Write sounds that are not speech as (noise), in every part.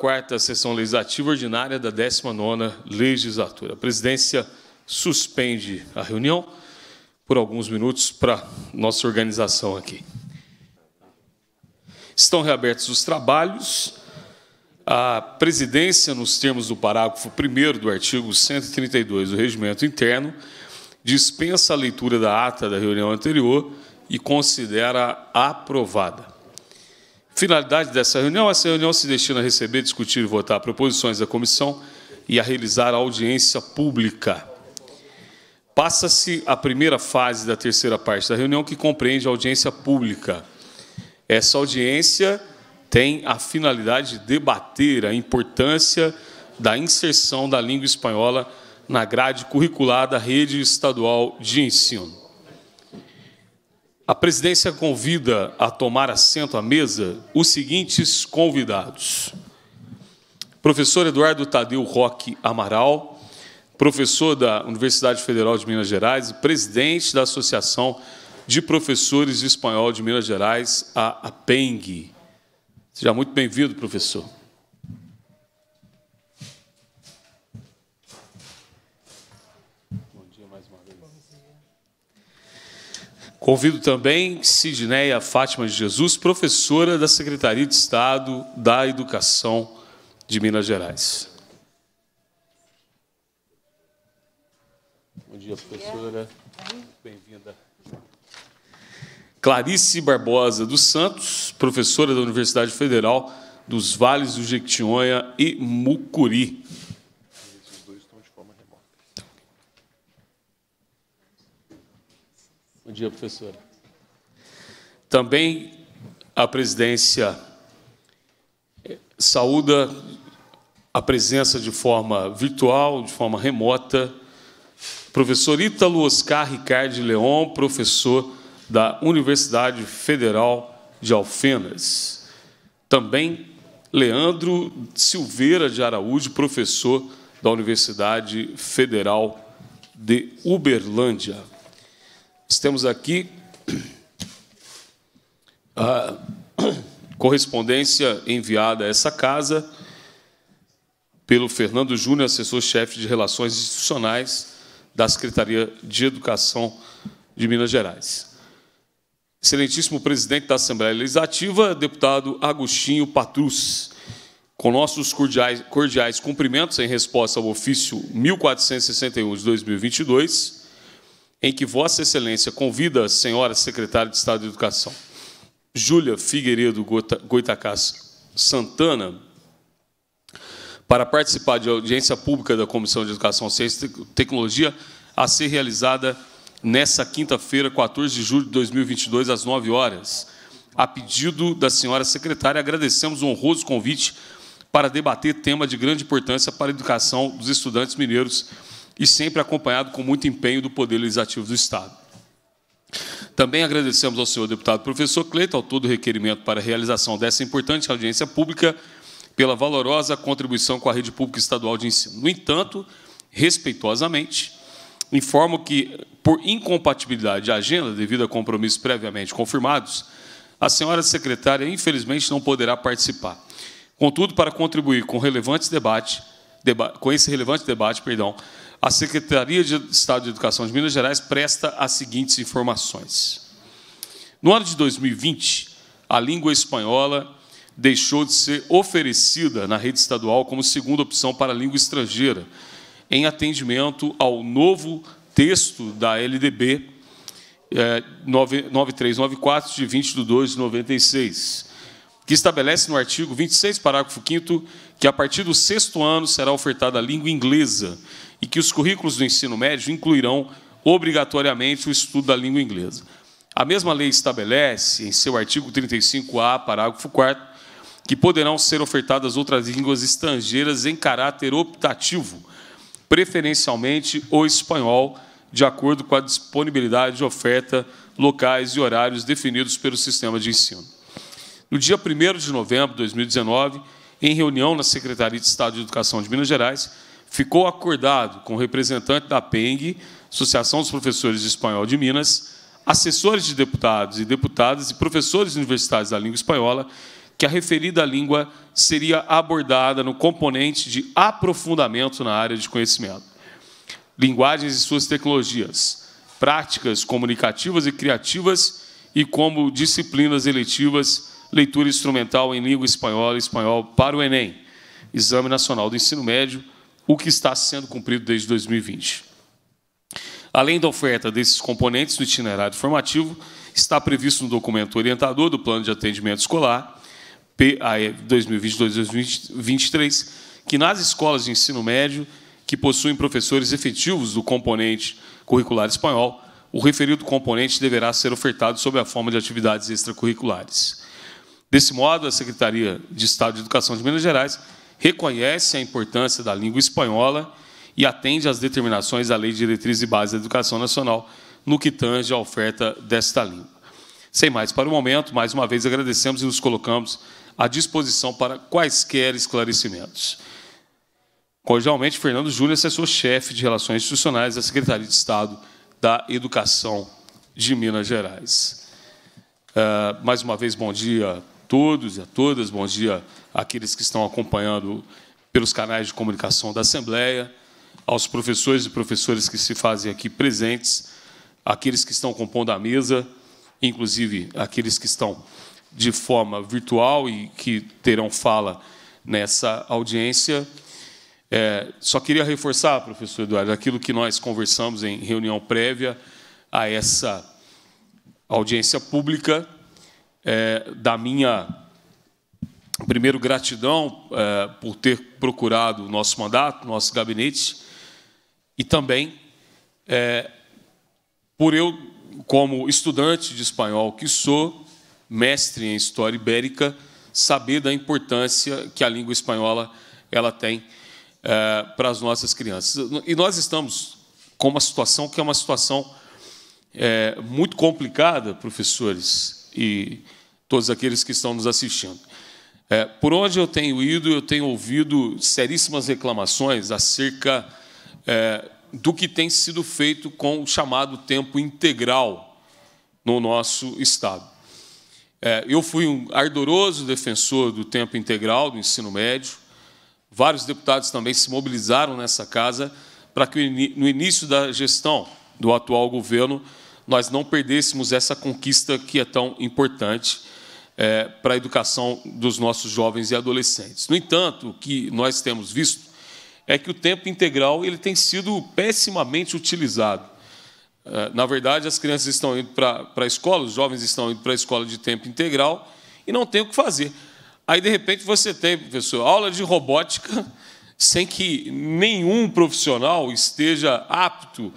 quarta sessão legislativa ordinária da 19ª legislatura. A presidência suspende a reunião por alguns minutos para nossa organização aqui. Estão reabertos os trabalhos. A presidência, nos termos do parágrafo 1 do artigo 132 do Regimento Interno, dispensa a leitura da ata da reunião anterior e considera aprovada. Finalidade dessa reunião: é essa reunião se destina a receber, discutir e votar proposições da comissão e a realizar a audiência pública. Passa-se a primeira fase da terceira parte da reunião, que compreende a audiência pública. Essa audiência tem a finalidade de debater a importância da inserção da língua espanhola na grade curricular da rede estadual de ensino. A presidência convida a tomar assento à mesa os seguintes convidados: professor Eduardo Tadeu Roque Amaral, professor da Universidade Federal de Minas Gerais e presidente da Associação de Professores de Espanhol de Minas Gerais, a APENG. Seja muito bem-vindo, professor. Convido também Sidneia Fátima de Jesus, professora da Secretaria de Estado da Educação de Minas Gerais. Bom dia, professora. Bem-vinda. Clarice Barbosa dos Santos, professora da Universidade Federal dos Vales do Jequitinhonha e Mucuri. Bom dia, professora. Também a presidência eh, saúda a presença de forma virtual, de forma remota, professor Ítalo Oscar Ricardo Leon, professor da Universidade Federal de Alfenas. Também Leandro Silveira de Araújo, professor da Universidade Federal de Uberlândia temos aqui a correspondência enviada a essa casa pelo Fernando Júnior, assessor-chefe de Relações Institucionais da Secretaria de Educação de Minas Gerais. Excelentíssimo presidente da Assembleia Legislativa, deputado Agostinho Patrus, com nossos cordiais, cordiais cumprimentos em resposta ao ofício 1461 de 2022, em que Vossa Excelência convida a senhora secretária de Estado de Educação, Júlia Figueiredo Goitacás Santana, para participar de audiência pública da Comissão de Educação, Ciência e Tecnologia, a ser realizada nessa quinta-feira, 14 de julho de 2022, às 9 horas. A pedido da senhora secretária, agradecemos o honroso convite para debater tema de grande importância para a educação dos estudantes mineiros e sempre acompanhado com muito empenho do Poder Legislativo do Estado. Também agradecemos ao senhor deputado professor Cleito, autor do requerimento para a realização dessa importante audiência pública, pela valorosa contribuição com a rede pública estadual de ensino. No entanto, respeitosamente, informo que, por incompatibilidade de agenda, devido a compromissos previamente confirmados, a senhora secretária, infelizmente, não poderá participar. Contudo, para contribuir com, relevante debate, deba com esse relevante debate, perdão, a Secretaria de Estado de Educação de Minas Gerais presta as seguintes informações. No ano de 2020, a língua espanhola deixou de ser oferecida na rede estadual como segunda opção para a língua estrangeira, em atendimento ao novo texto da LDB é, 9394, de 20 de 2 de 96, que estabelece no artigo 26, parágrafo 5 que a partir do sexto ano será ofertada a língua inglesa, e que os currículos do ensino médio incluirão obrigatoriamente o estudo da língua inglesa. A mesma lei estabelece, em seu artigo 35A, parágrafo 4, que poderão ser ofertadas outras línguas estrangeiras em caráter optativo, preferencialmente o espanhol, de acordo com a disponibilidade de oferta, locais e horários definidos pelo sistema de ensino. No dia 1 de novembro de 2019, em reunião na Secretaria de Estado de Educação de Minas Gerais, ficou acordado com o representante da PENG, Associação dos Professores de Espanhol de Minas, assessores de deputados e deputadas e professores universitários da língua espanhola, que a referida língua seria abordada no componente de aprofundamento na área de conhecimento. Linguagens e suas tecnologias, práticas comunicativas e criativas e como disciplinas eletivas, leitura instrumental em língua espanhola e espanhol para o Enem, Exame Nacional do Ensino Médio, o que está sendo cumprido desde 2020. Além da oferta desses componentes no itinerário formativo, está previsto no documento orientador do Plano de Atendimento Escolar, PAE 2022-2023, que nas escolas de ensino médio que possuem professores efetivos do componente curricular espanhol, o referido componente deverá ser ofertado sob a forma de atividades extracurriculares. Desse modo, a Secretaria de Estado de Educação de Minas Gerais reconhece a importância da língua espanhola e atende às determinações da Lei de Diretriz e Base da Educação Nacional no que tange à oferta desta língua. Sem mais para o momento, mais uma vez agradecemos e nos colocamos à disposição para quaisquer esclarecimentos. Cordialmente, Fernando Júnior, assessor-chefe de Relações Institucionais da Secretaria de Estado da Educação de Minas Gerais. Uh, mais uma vez, bom dia a todos e a todas, bom dia aqueles que estão acompanhando pelos canais de comunicação da Assembleia, aos professores e professoras que se fazem aqui presentes, aqueles que estão compondo a mesa, inclusive aqueles que estão de forma virtual e que terão fala nessa audiência. É, só queria reforçar, professor Eduardo, aquilo que nós conversamos em reunião prévia a essa audiência pública, é, da minha Primeiro, gratidão é, por ter procurado o nosso mandato, nosso gabinete, e também é, por eu, como estudante de espanhol que sou, mestre em história ibérica, saber da importância que a língua espanhola ela tem é, para as nossas crianças. E nós estamos com uma situação que é uma situação é, muito complicada, professores e todos aqueles que estão nos assistindo. É, por onde eu tenho ido, eu tenho ouvido seríssimas reclamações acerca é, do que tem sido feito com o chamado tempo integral no nosso Estado. É, eu fui um ardoroso defensor do tempo integral do ensino médio, vários deputados também se mobilizaram nessa casa para que no início da gestão do atual governo nós não perdêssemos essa conquista que é tão importante é, para a educação dos nossos jovens e adolescentes. No entanto, o que nós temos visto é que o tempo integral ele tem sido pessimamente utilizado. É, na verdade, as crianças estão indo para, para a escola, os jovens estão indo para a escola de tempo integral e não tem o que fazer. Aí, de repente, você tem, professor, aula de robótica (laughs) sem que nenhum profissional esteja apto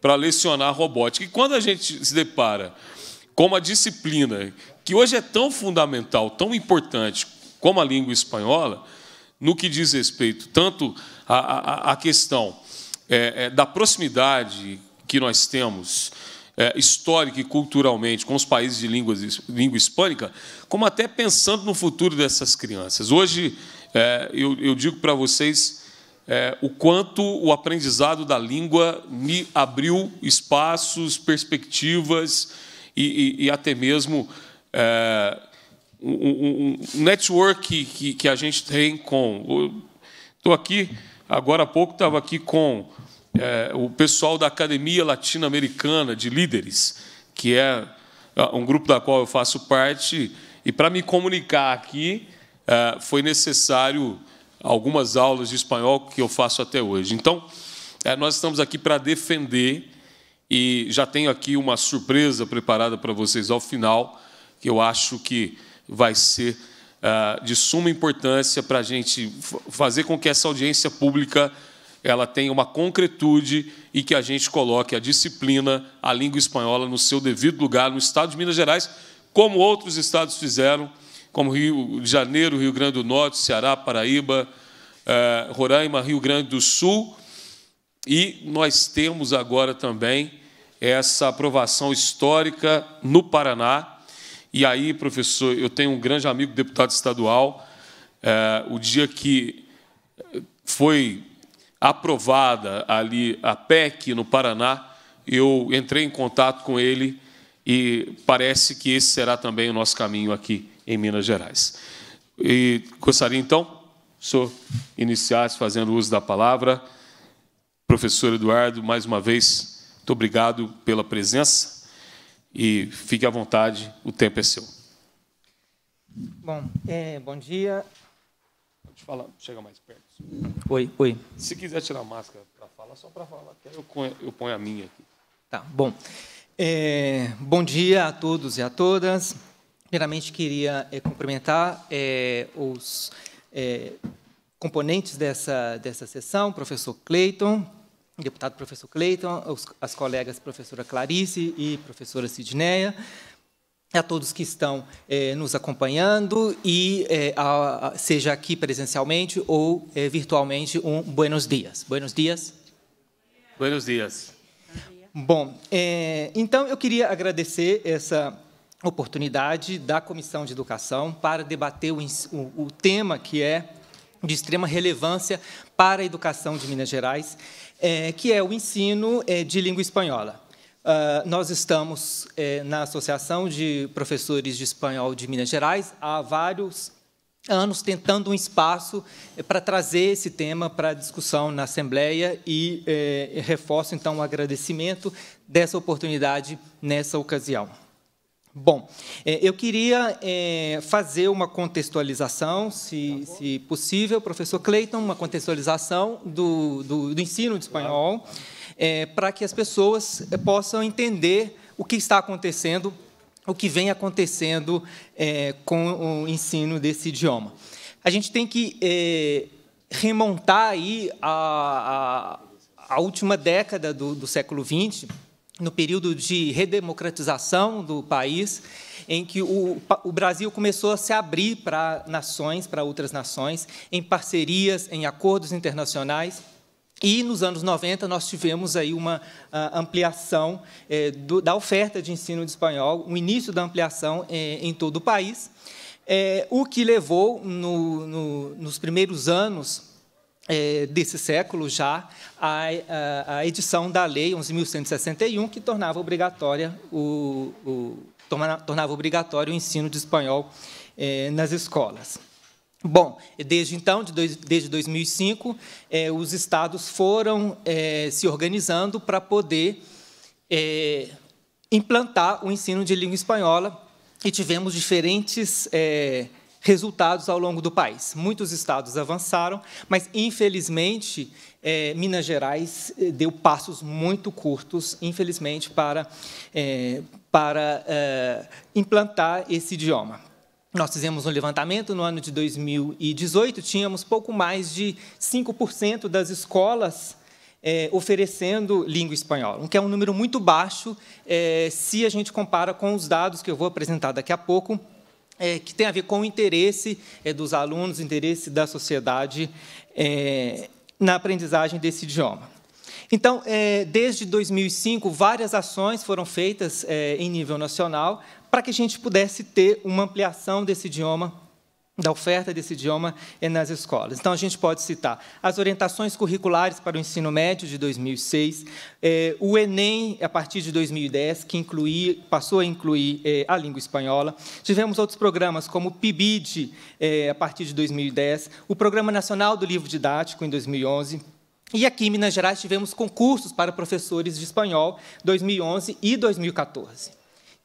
para lecionar robótica. E quando a gente se depara com uma disciplina que hoje é tão fundamental, tão importante como a língua espanhola, no que diz respeito tanto à, à, à questão é, é, da proximidade que nós temos é, histórica e culturalmente com os países de língua, língua hispânica, como até pensando no futuro dessas crianças. Hoje, é, eu, eu, digo para vocês é, o quanto o aprendizado da língua me abriu espaços, perspectivas e, e, e até mesmo é, um, um, network que, que, que, a gente tem com. Estou aqui, agora há pouco estava aqui com é, o pessoal da Academia Latino-Americana de Líderes, que é, é um grupo da qual eu faço parte, e para me comunicar aqui é, foi necessário algumas aulas de espanhol que eu faço até hoje. Então, é, nós estamos aqui para defender, e já tenho aqui uma surpresa preparada para vocês ao final que eu acho que vai ser ah, de suma importância para a gente fazer com que essa audiência pública ela tenha uma concretude e que a gente coloque a disciplina, a língua espanhola no seu devido lugar no Estado de Minas Gerais, como outros estados fizeram, como Rio de Janeiro, Rio Grande do Norte, Ceará, Paraíba, eh, Roraima, Rio Grande do Sul. E nós temos agora também essa aprovação histórica no Paraná, e aí, professor, eu tenho um grande amigo, deputado estadual. É, o dia que foi aprovada ali a PEC no Paraná, eu entrei em contato com ele e parece que esse será também o nosso caminho aqui em Minas Gerais. E gostaria então, senhor, iniciasse fazendo uso da palavra. Professor Eduardo, mais uma vez, muito obrigado pela presença e fique à vontade, o tempo é seu. Bom, é, bom dia. Pode falar, chega mais perto. Oi, oi. Se quiser tirar a máscara para falar, só para falar, eu ponho, eu ponho a minha aqui. Tá, bom. É, bom dia a todos e a todas. Primeiramente, queria é, cumprimentar é, os é, componentes dessa, dessa sessão, professor Cleiton, deputado professor Cleiton, as colegas professora Clarice e professora Sidneia, a todos que estão eh, nos acompanhando, e eh, a, seja aqui presencialmente ou eh, virtualmente, um buenos dias. Buenos dias. Buenos dias. Bom, então eu queria agradecer essa oportunidade da Comissão de Educação para debater o, o, o tema que é de extrema relevância para a educação de Minas Gerais, é, que é o ensino é, de língua espanhola. Uh, nós estamos é, na Associação de Professores de Espanhol de Minas Gerais há vários anos tentando um espaço é, para trazer esse tema para discussão na Assembleia e é, reforço, então, o agradecimento dessa oportunidade nessa ocasião. Bom, é, eu queria é, fazer uma contextualização, se, tá se possível, professor Clayton, uma contextualização do, do, do ensino de espanhol, claro. é, para que as pessoas é, possam entender o que está acontecendo, o que vem acontecendo é, com o ensino desse idioma. A gente tem que é, remontar aí a, a, a última década do, do século XX, no período de redemocratização do país, em que o, o, Brasil começou a se abrir para nações, para outras nações, em parcerias, em acordos internacionais. E nos anos 90 nós tivemos aí uma ah, ampliação é, do, da oferta de ensino de espanhol, o um início da ampliação é, em todo o país, é, o que levou no, no, nos primeiros anos é, desse século já a, a, a edição da Lei 11.161, que tornava obrigatória o, o torna, tornava obrigatório o ensino de espanhol é, nas escolas. Bom, desde então, de dois, desde 2005, é, os estados foram é, se organizando para poder é, implantar o ensino de língua espanhola e tivemos diferentes é, resultados ao longo do país. Muitos estados avançaram, mas, infelizmente, é, Minas Gerais é, deu passos muito curtos, infelizmente, para, é, para é, implantar esse idioma. Nós fizemos um levantamento no ano de 2018, tínhamos pouco mais de 5% das escolas é, oferecendo língua espanhola, o que é um número muito baixo é, se a gente compara com os dados que eu vou apresentar daqui a pouco é, que tem a ver com o interesse é, dos alunos, interesse da sociedade é, na aprendizagem desse idioma. Então, é, desde 2005, várias ações foram feitas é, em nível nacional para que a gente pudesse ter uma ampliação desse idioma da oferta desse idioma é nas escolas. Então, a gente pode citar as orientações curriculares para o ensino médio de 2006, é, o Enem, a partir de 2010, que inclui, passou a incluir é, a língua espanhola. Tivemos outros programas, como o PIBID, a partir de 2010, o Programa Nacional do Livro Didático, em 2011, e aqui em Minas Gerais tivemos concursos para professores de espanhol 2011 e 2014.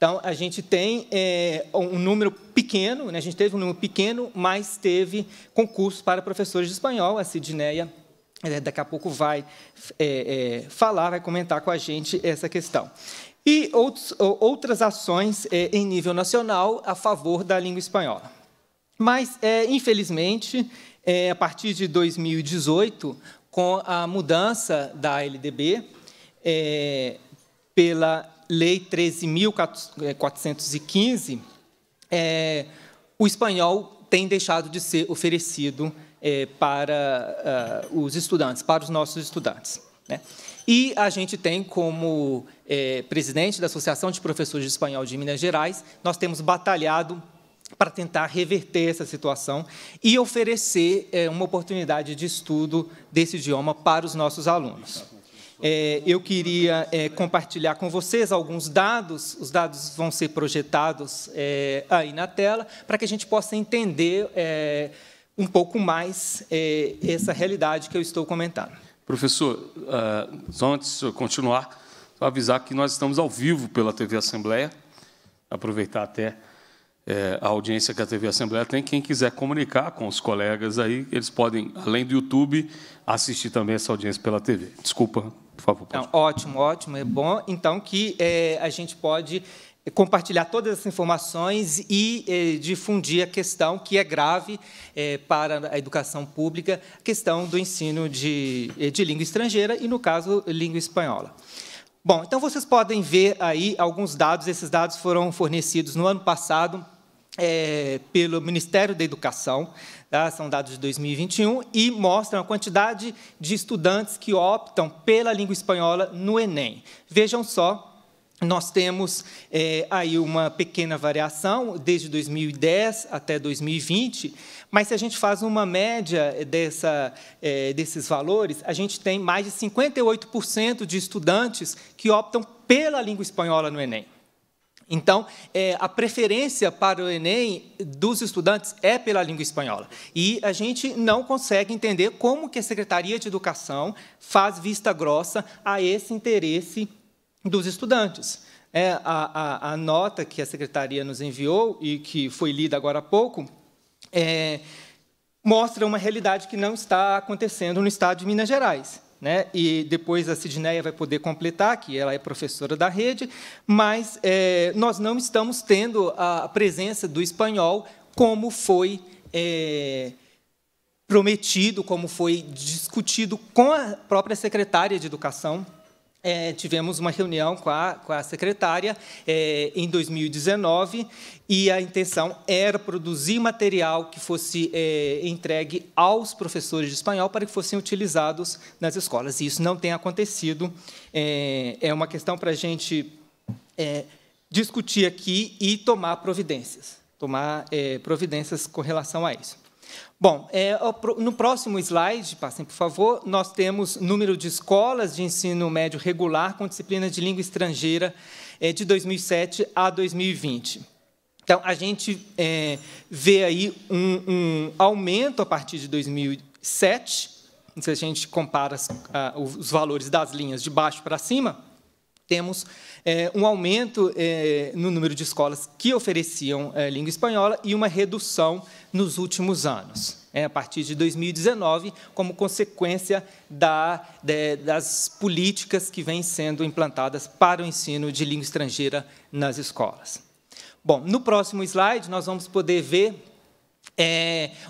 Então, a gente tem é, um número pequeno, né? a gente teve um número pequeno, mas teve concurso para professores de espanhol, a Sidneia eh, daqui a pouco vai é, é, falar, vai comentar com a gente essa questão. E outros, outras ações é, em nível nacional a favor da língua espanhola. Mas, infelizmente, a partir de 2018, com a mudança da LDB pela Lei 13.415, é, eh, eh, o espanhol tem deixado de ser oferecido é, para os estudantes, para os nossos estudantes. Né? E a gente tem como é, presidente da Associação de Professores de Espanhol de Minas Gerais, nós temos batalhado para tentar reverter essa situação e oferecer é, uma oportunidade de estudo desse idioma para os nossos alunos. É, eu queria é, compartilhar com vocês alguns dados. Os dados vão ser projetados é, aí na tela, para que a gente possa entender é, um pouco mais é, essa realidade que eu estou comentando. Professor, ah, só antes de continuar, só avisar que nós estamos ao vivo pela TV Assembleia, aproveitar até é, a audiência que a TV Assembleia tem. Quem quiser comunicar com os colegas aí, eles podem, além do YouTube, assistir também essa audiência pela TV. Desculpa por favor, pode. Não, ótimo, ótimo, é bom. Então, que é, a gente pode compartilhar todas as informações e é, difundir a questão que é grave é, para a educação pública, a questão do ensino de, é, de língua estrangeira e, no caso, língua espanhola. Bom, então vocês podem ver aí alguns dados, esses dados foram fornecidos no ano passado é, pelo Ministério da Educação, tá? são dados de 2021, e mostram a quantidade de estudantes que optam pela língua espanhola no Enem. Vejam só nós temos é, aí uma pequena variação desde 2010 até 2020, mas se a gente faz uma média dessa, é, desses valores, a gente tem mais de 58% de estudantes que optam pela língua espanhola no Enem. Então, é, a preferência para o Enem dos estudantes é pela língua espanhola. E a gente não consegue entender como que a Secretaria de Educação faz vista grossa a esse interesse dos estudantes. É, a, a, a, nota que a Secretaria nos enviou e que foi lida agora há pouco é, mostra uma realidade que não está acontecendo no Estado de Minas Gerais né? e depois a Sidneia vai poder completar, que ela é professora da rede, mas é, nós não estamos tendo a presença do espanhol como foi é, prometido, como foi discutido com a própria secretária de Educação, é, tivemos uma reunião com a, com a secretária é, em 2019 e a intenção era produzir material que fosse é, entregue aos professores de espanhol para que fossem utilizados nas escolas. E isso não tem acontecido. É, é uma questão para a gente é, discutir aqui e tomar providências, tomar é, providências com relação a isso. Bom, é, no próximo slide, passem por favor, nós temos número de escolas de ensino médio regular com disciplina de língua estrangeira é, de 2007 a 2020. Então, a gente é, vê aí um, um, aumento a partir de 2007, se a gente compara as, a, os valores das linhas de baixo para cima, temos é, um aumento é, no número de escolas que ofereciam é, língua espanhola e uma redução nos últimos anos, é, a partir de 2019, como consequência da, de, das políticas que vêm sendo implantadas para o ensino de língua estrangeira nas escolas. Bom, no próximo slide, nós vamos poder ver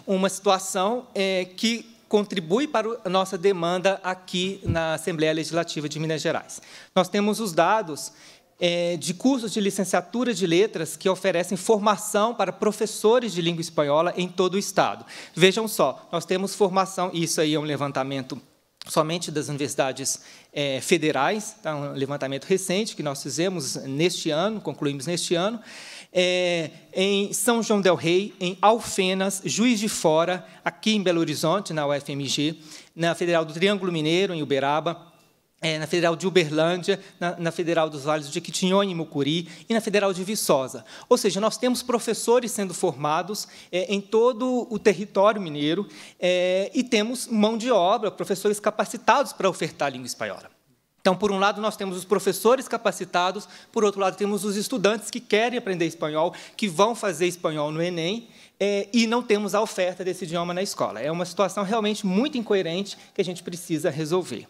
uma situação que contribui para a nossa demanda aqui na Assembleia Legislativa de Minas Gerais. Nós temos os dados é, de cursos de licenciatura de letras que oferecem formação para professores de língua espanhola em todo o Estado. Vejam só, nós temos formação, isso aí é um levantamento somente das universidades é, federais, tá? um levantamento recente que nós fizemos neste ano, concluímos neste ano, é, em São João del Rei, em Alfenas, Juiz de Fora, aqui em Belo Horizonte, na UFMG, na Federal do Triângulo Mineiro, em Uberaba, é, na Federal de Uberlândia, na, na Federal dos Vales de Quitinhonha e Mucuri e na Federal de Viçosa. Ou seja, nós temos professores sendo formados é, em todo o território mineiro é, e temos mão de obra, professores capacitados para ofertar a língua espanhola. Então, por um lado, nós temos os professores capacitados, por outro lado, temos os estudantes que querem aprender espanhol, que vão fazer espanhol no Enem, é, e não temos a oferta desse idioma na escola. É uma situação realmente muito incoerente que a gente precisa resolver.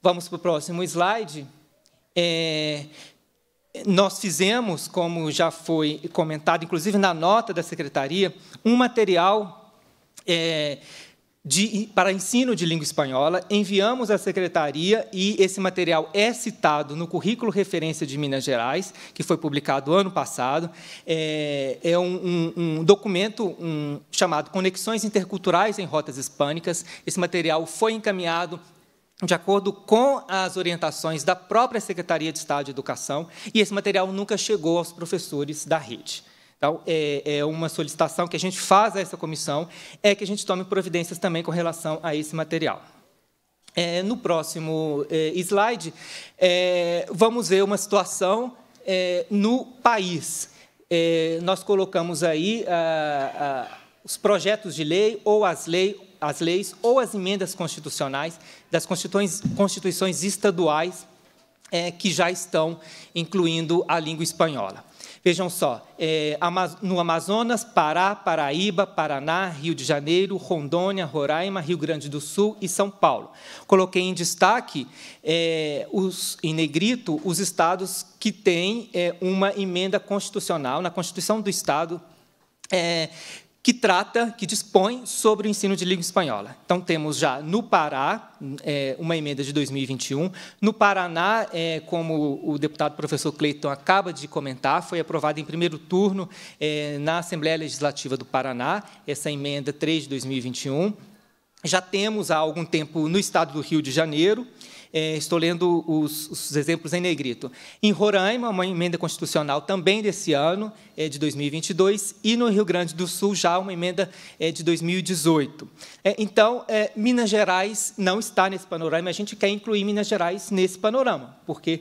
Vamos para o próximo slide. É, nós fizemos, como já foi comentado, inclusive na nota da secretaria, um material. É, de, para ensino de língua espanhola, enviamos à secretaria e esse material é citado no currículo referência de Minas Gerais, que foi publicado ano passado. É, é um, um, um, documento um, chamado Conexões Interculturais em Rotas Hispânicas. Esse material foi encaminhado de acordo com as orientações da própria Secretaria de Estado de Educação, e esse material nunca chegou aos professores da rede. Então, é, é uma solicitação que a gente faz a essa comissão, é que a gente tome providências também com relação a esse material. É, no próximo é, slide, é, vamos ver uma situação é, no país. É, nós colocamos aí a, a, os projetos de lei ou as, lei, as leis ou as emendas constitucionais das constituições, constituições estaduais é, que já estão incluindo a língua espanhola. Vejam só, é, no Amazonas, Pará, Paraíba, Paraná, Rio de Janeiro, Rondônia, Roraima, Rio Grande do Sul e São Paulo. Coloquei em destaque, é, os, em negrito, os estados que têm é, uma emenda constitucional, na Constituição do Estado, é, que trata, que dispõe sobre o ensino de língua espanhola. Então, temos já no Pará é, uma emenda de 2021. No Paraná, é, como o deputado professor Cleiton acaba de comentar, foi aprovada em primeiro turno é, na Assembleia Legislativa do Paraná, essa emenda 3 de 2021. Já temos há algum tempo no estado do Rio de Janeiro. É, estou lendo os, os, exemplos em negrito. Em Roraima, uma emenda constitucional também desse ano, é de 2022, e no Rio Grande do Sul, já uma emenda é de 2018. então, Minas Gerais não está nesse panorama, a gente quer incluir Minas Gerais nesse panorama, porque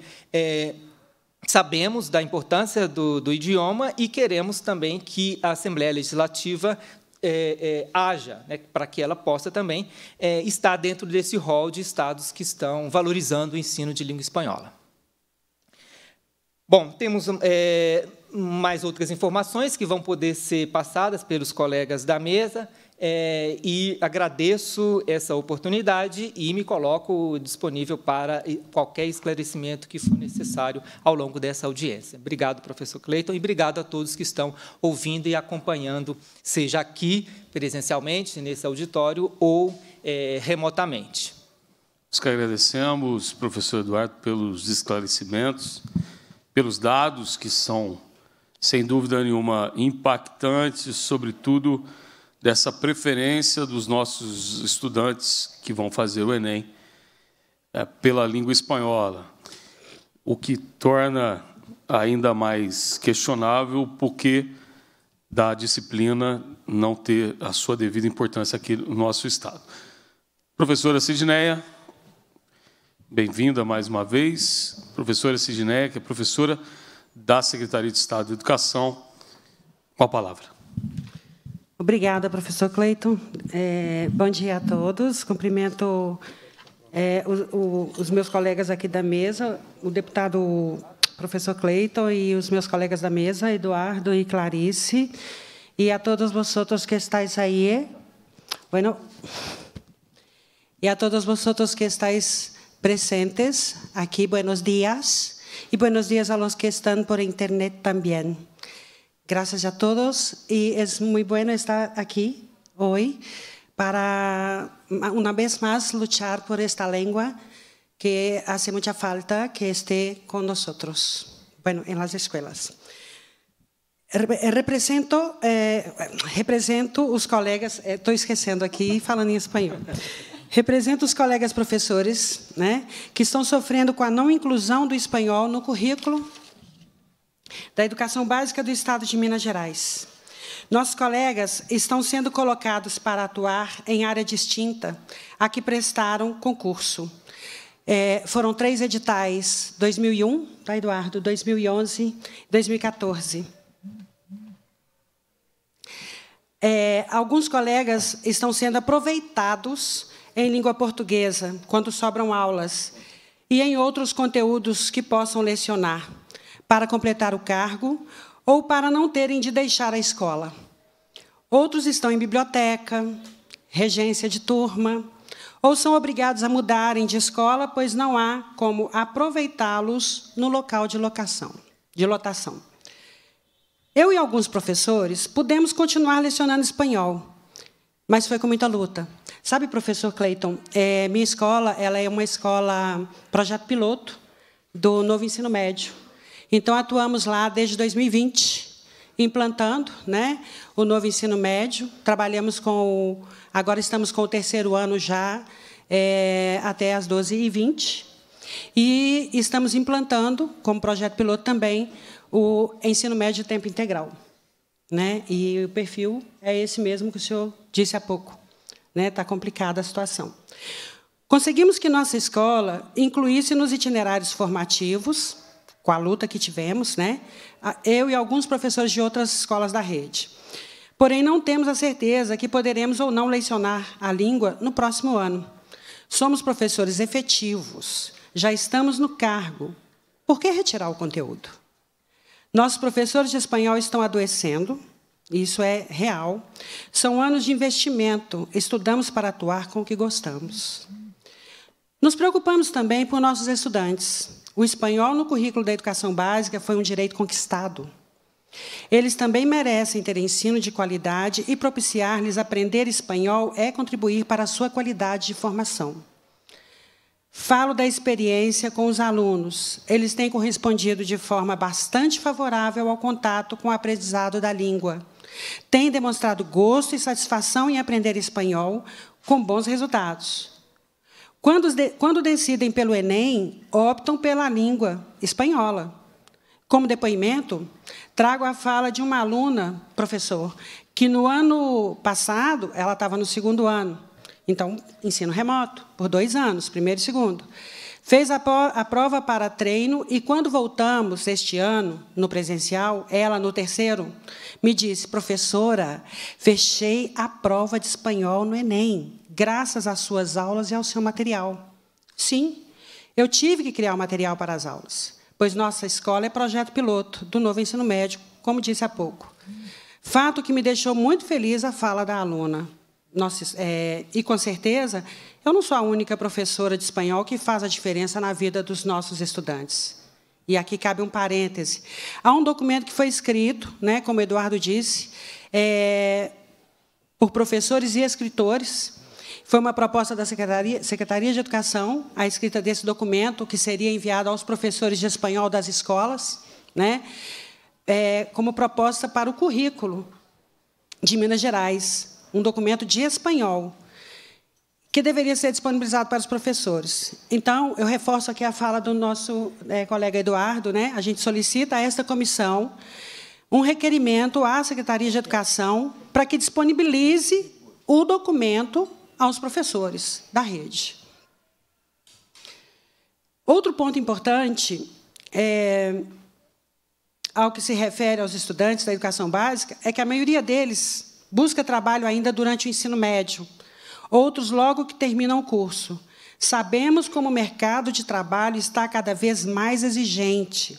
sabemos da importância do, do, idioma e queremos também que a Assembleia Legislativa é, é, haja, né, para que ela possa também é, estar dentro desse rol de estados que estão valorizando o ensino de língua espanhola. Bom, temos é, mais outras informações que vão poder ser passadas pelos colegas da mesa é, e agradeço essa oportunidade e me coloco disponível para qualquer esclarecimento que for necessário ao longo dessa audiência. Obrigado, professor Cleiton, e obrigado a todos que estão ouvindo e acompanhando, seja aqui presencialmente, nesse auditório, ou é, remotamente. Nós que agradecemos, professor Eduardo, pelos esclarecimentos, pelos dados que são, sem dúvida nenhuma, impactantes, sobretudo dessa preferência dos nossos estudantes que vão fazer o Enem é, pela língua espanhola, o que torna ainda mais questionável porque da disciplina não ter a sua devida importância aqui no nosso Estado. Professora Sidneia, bem-vinda mais uma vez. Professora Sidneia, que é professora da Secretaria de Estado de Educação, com a palavra. Obrigada, professor Cleiton. É, bom dia a todos. Cumprimento é, o, o, os meus colegas aqui da mesa, o deputado professor Cleiton e os meus colegas da mesa, Eduardo e Clarice, e a todos vocês que estáis aí. Bueno, e a todos vocês que estáis presentes aqui, buenos dias. E buenos dias a los que estão por internet também. Gracias a todos e é muito bueno estar aqui hoje para uma vez mais lutar por esta língua que faz muita falta que esteja conosco. nosotros, bueno, en las eh, Represento, eh, represento os colegas, estou eh, esquecendo aqui, falando em espanhol. Represento os colegas professores né, que estão sofrendo com a não inclusão do espanhol no currículo da Educação Básica do Estado de Minas Gerais. Nossos colegas estão sendo colocados para atuar em área distinta a que prestaram concurso. É, foram três editais, 2001, tá, Eduardo, 2011, 2014. É, alguns colegas estão sendo aproveitados em língua portuguesa, quando sobram aulas, e em outros conteúdos que possam lecionar para completar o cargo ou para não terem de deixar a escola. Outros estão em biblioteca, regência de turma, ou são obrigados a mudarem de escola, pois não há como aproveitá-los no local de locação, de lotação. Eu e alguns professores pudemos continuar lecionando espanhol, mas foi com muita luta. Sabe, professor Clayton, é, minha escola ela é uma escola projeto piloto do novo ensino médio. Então, atuamos lá desde 2020, implantando né, o novo ensino médio. Trabalhamos com. O, agora estamos com o terceiro ano já, é, até as 12h20. E estamos implantando, como projeto piloto também, o ensino médio de tempo integral. Né? E o perfil é esse mesmo que o senhor disse há pouco. Está né? Tá complicada a situação. Conseguimos que nossa escola incluísse nos itinerários formativos com a luta que tivemos, né? eu e alguns professores de outras escolas da rede. Porém, não temos a certeza que poderemos ou não lecionar a língua no próximo ano. Somos professores efetivos, já estamos no cargo. Por que retirar o conteúdo? Nossos professores de espanhol estão adoecendo, isso é real. São anos de investimento, estudamos para atuar com o que gostamos. Nos preocupamos também por nossos estudantes, o espanhol no currículo da educação básica foi um direito conquistado. Eles também merecem ter ensino de qualidade e propiciar-lhes aprender espanhol é contribuir para a sua qualidade de formação. Falo da experiência com os alunos. Eles têm correspondido de forma bastante favorável ao contato com o aprendizado da língua. Têm demonstrado gosto e satisfação em aprender espanhol, com bons resultados. Quando, de, quando decidem pelo Enem, optam pela língua espanhola. Como depoimento, trago a fala de uma aluna, professor, que no ano passado, ela estava no segundo ano, então, ensino remoto, por dois anos, primeiro e segundo. Fez a, prova para treino e, quando voltamos este ano, no presencial, ela, no terceiro, me disse: professora, fechei a prova de espanhol no Enem graças às suas aulas e ao seu material. Sim, eu tive que criar o material para as aulas, pois nossa escola é projeto piloto do novo ensino médio, como disse há pouco. Fato que me deixou muito feliz a fala da aluna. Nossa, é, e com certeza, eu não sou a única professora de espanhol que faz a diferença na vida dos nossos estudantes. E aqui cabe um parêntese. Há um documento que foi escrito, né, como o Eduardo disse, é, por professores e escritores, foi uma proposta da Secretaria, Secretaria de Educação a escrita desse documento, que seria enviado aos professores de espanhol das escolas, né? É, como proposta para o currículo de Minas Gerais, um documento de espanhol, que deveria ser disponibilizado para os professores. Então, eu reforço aqui a fala do nosso é, colega Eduardo, né? a gente solicita a esta comissão um requerimento à Secretaria de Educação para que disponibilize o documento aos professores da rede. Outro ponto importante é, ao que se refere aos estudantes da educação básica é que a maioria deles busca trabalho ainda durante o ensino médio, outros logo que terminam o curso. Sabemos como o mercado de trabalho está cada vez mais exigente.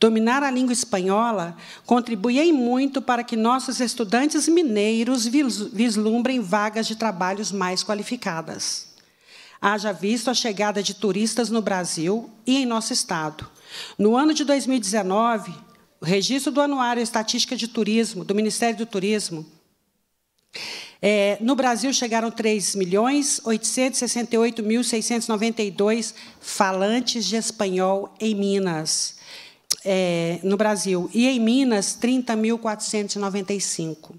Dominar a língua espanhola contribui em muito para que nossos estudantes mineiros vislumbrem vagas de trabalhos mais qualificadas. Haja visto a chegada de turistas no Brasil e em nosso estado. No ano de 2019, o registro do Anuário Estatística de Turismo do Ministério do Turismo é, no Brasil chegaram 3 milhões 868.692 falantes de espanhol em Minas. É, no Brasil. E em Minas, 30.495.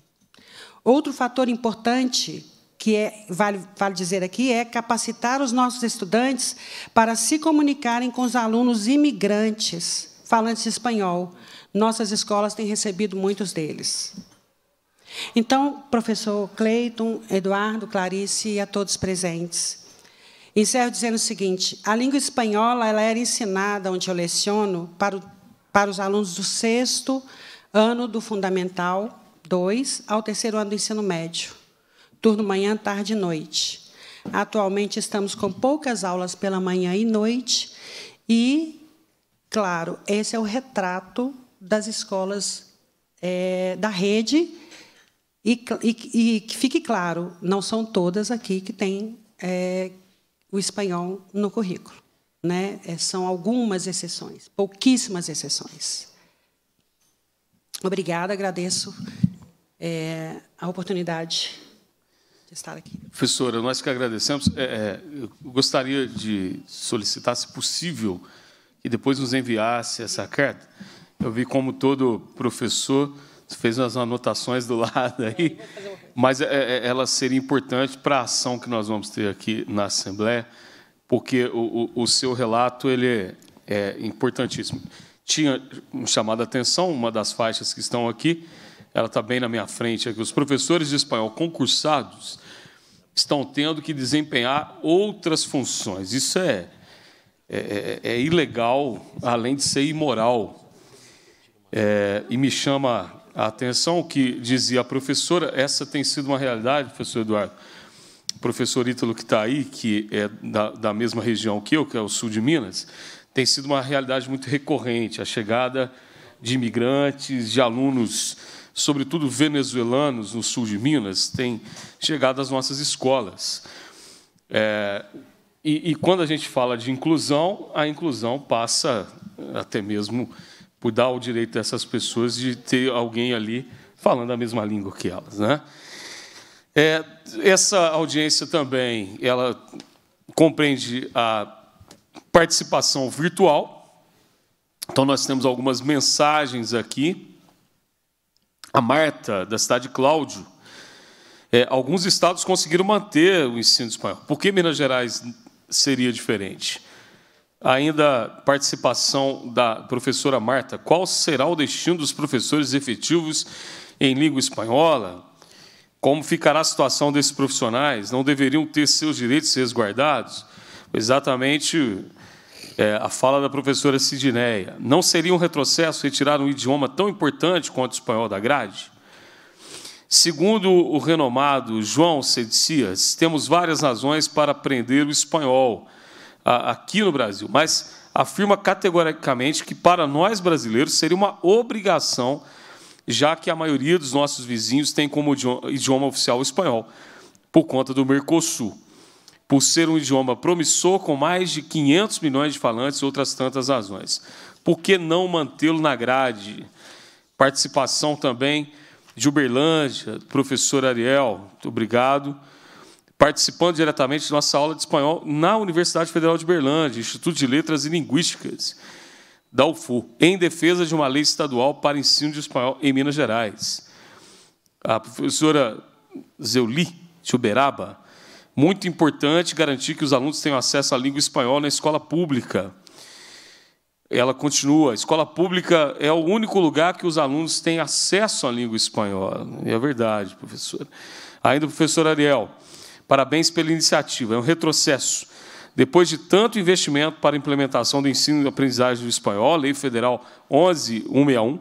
Outro fator importante que é, vale, vale dizer aqui, é capacitar os nossos estudantes para se comunicarem com os alunos imigrantes falantes de espanhol. Nossas escolas têm recebido muitos deles. Então, professor Cleiton, Eduardo, Clarice e a todos presentes, encerro dizendo o seguinte: a língua espanhola ela era ensinada onde eu leciono para, o, para os alunos do sexto ano do fundamental 2 ao terceiro ano do ensino médio, turno manhã, tarde e noite. Atualmente estamos com poucas aulas pela manhã e noite e, claro, esse é o retrato das escolas é, da rede e, e, e que fique claro, não são todas aqui que têm é, o espanhol no currículo. Né? É, são algumas exceções, pouquíssimas exceções. Obrigada, agradeço é, a oportunidade de estar aqui. Professora, nós que agradecemos. É, é gostaria de solicitar, se possível, que depois nos enviasse essa carta. Eu vi como todo professor você fez umas anotações do (laughs) lado aí, é, mas é, é, ela seria importante para a ação que nós vamos ter aqui na Assembleia, porque o, o, o seu relato ele é importantíssimo. Tinha chamado a atenção uma das faixas que estão aqui, ela está bem na minha frente aqui. Os professores de espanhol concursados estão tendo que desempenhar outras funções. Isso é, é, é ilegal, além de ser imoral. É, e me chama a atenção que dizia a professora, essa tem sido uma realidade, professor Eduardo. O professor Ítalo, que está aí, que é da, da mesma região que eu, que é o sul de Minas, tem sido uma realidade muito recorrente, a chegada de imigrantes, de alunos, sobretudo venezuelanos, no sul de Minas, tem chegado às nossas escolas. É, e, e, quando a gente fala de inclusão, a inclusão passa até mesmo Tipo, dar o direito dessas pessoas de ter alguém ali falando a mesma língua que elas. Né? É, essa audiência também ela compreende a participação virtual. Então, nós temos algumas mensagens aqui. A Marta, da cidade de Cláudio. É, alguns estados conseguiram manter o ensino espanhol. Por que Minas Gerais seria diferente? Ainda participação da professora Marta. Qual será o destino dos professores efetivos em língua espanhola? Como ficará a situação desses profissionais? Não deveriam ter seus direitos resguardados? Exatamente é, a fala da professora Sidineia. Não seria um retrocesso retirar um idioma tão importante quanto o espanhol da grade? Segundo o renomado João Sedicias, temos várias razões para aprender o espanhol, aqui no Brasil, mas afirma categoricamente que para nós brasileiros seria uma obrigação, já que a maioria dos nossos vizinhos tem como idioma oficial o espanhol, por conta do Mercosul, por ser um idioma promissor com mais de 500 milhões de falantes e outras tantas razões. Por que não mantê-lo na grade? Participação também de Uberlândia, professor Ariel, muito obrigado participando diretamente de nossa aula de espanhol na Universidade Federal de Berlândia, Instituto de Letras e Linguísticas da UFU, em defesa de uma lei estadual para ensino de espanhol em Minas Gerais. A professora Zeuli de Uberaba, muito importante garantir que os alunos tenham acesso à língua espanhola na escola pública. Ela continua, a escola pública é o único lugar que os alunos têm acesso à língua espanhola. É verdade, professora. Ainda o professor Ariel, Parabéns pela iniciativa, é um retrocesso. Depois de tanto investimento para a implementação do ensino e aprendizagem do espanhol, Lei Federal 11161,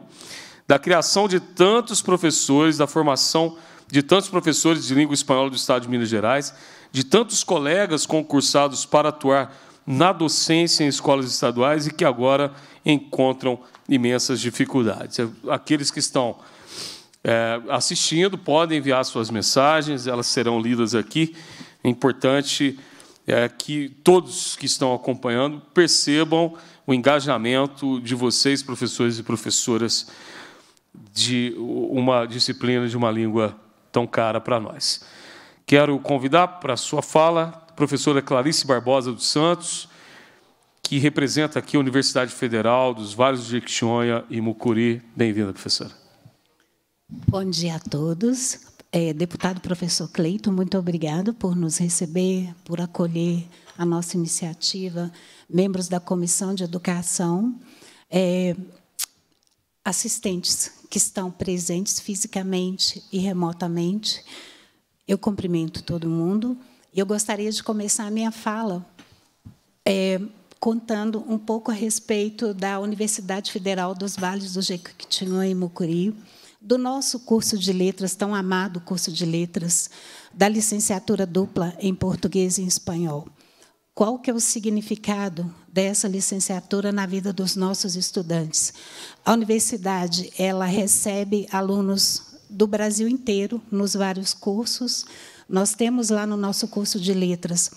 da criação de tantos professores, da formação de tantos professores de língua espanhola do Estado de Minas Gerais, de tantos colegas concursados para atuar na docência em escolas estaduais e que agora encontram imensas dificuldades. Aqueles que estão é, assistindo, podem enviar suas mensagens, elas serão lidas aqui. É importante é, que todos que estão acompanhando percebam o engajamento de vocês, professores e professoras, de uma disciplina de uma língua tão cara para nós. Quero convidar para a sua fala a professora Clarice Barbosa dos Santos, que representa aqui a Universidade Federal dos Vales de Jequitinhonha e Mucuri. Bem-vinda, professora. Bom dia a todos. É, deputado professor Cleito, muito obrigado por nos receber, por acolher a nossa iniciativa. Membros da Comissão de Educação, é, assistentes que estão presentes fisicamente e remotamente, eu cumprimento todo mundo. Eu gostaria de começar a minha fala é, contando um pouco a respeito da Universidade Federal dos Vales do Jequitinhonha e Mucuri, do nosso curso de letras, tão amado curso de letras, da licenciatura dupla em português e em espanhol. Qual que é o significado dessa licenciatura na vida dos nossos estudantes? A universidade, ela recebe alunos do Brasil inteiro, nos vários cursos. Nós temos lá no nosso curso de letras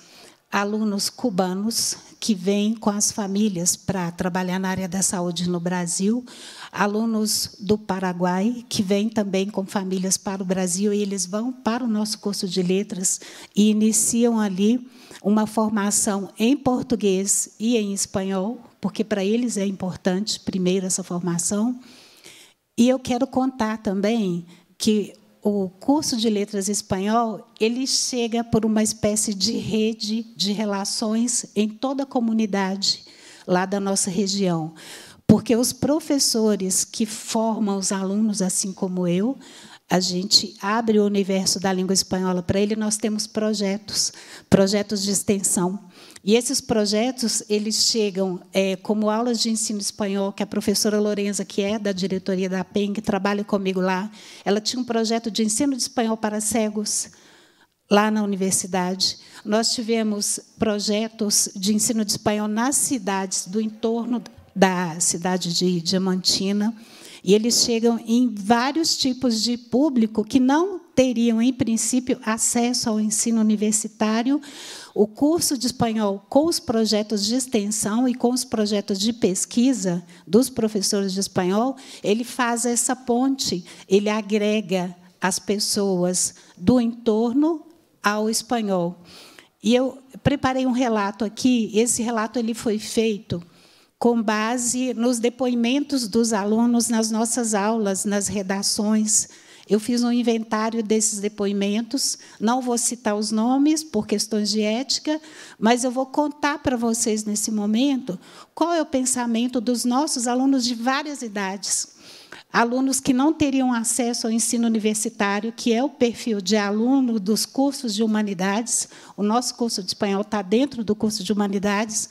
alunos cubanos que vêm com as famílias para trabalhar na área da saúde no Brasil, alunos do Paraguai que vêm também com famílias para o Brasil e eles vão para o nosso curso de letras e iniciam ali uma formação em português e em espanhol, porque para eles é importante primeiro essa formação. E eu quero contar também que o curso de letras espanhol ele chega por uma espécie de rede de relações em toda a comunidade lá da nossa região, porque os professores que formam os alunos, assim como eu, a gente abre o universo da língua espanhola para ele. Nós temos projetos, projetos de extensão e esses projetos eles chegam é, como aulas de ensino espanhol que a professora Lorenza, que é da diretoria da PEN, que trabalha comigo lá, ela tinha um projeto de ensino de espanhol para cegos lá na universidade. Nós tivemos projetos de ensino de espanhol nas cidades do entorno da cidade de Diamantina, e eles chegam em vários tipos de público que não teriam, em princípio, acesso ao ensino universitário, o curso de espanhol com os projetos de extensão e com os projetos de pesquisa dos professores de espanhol, ele faz essa ponte, ele agrega as pessoas do entorno ao espanhol. E eu preparei um relato aqui, esse relato ele foi feito com base nos depoimentos dos alunos nas nossas aulas, nas redações, eu fiz um inventário desses depoimentos, não vou citar os nomes por questões de ética, mas eu vou contar para vocês nesse momento qual é o pensamento dos nossos alunos de várias idades. Alunos que não teriam acesso ao ensino universitário, que é o perfil de aluno dos cursos de humanidades, o nosso curso de espanhol está dentro do curso de humanidades,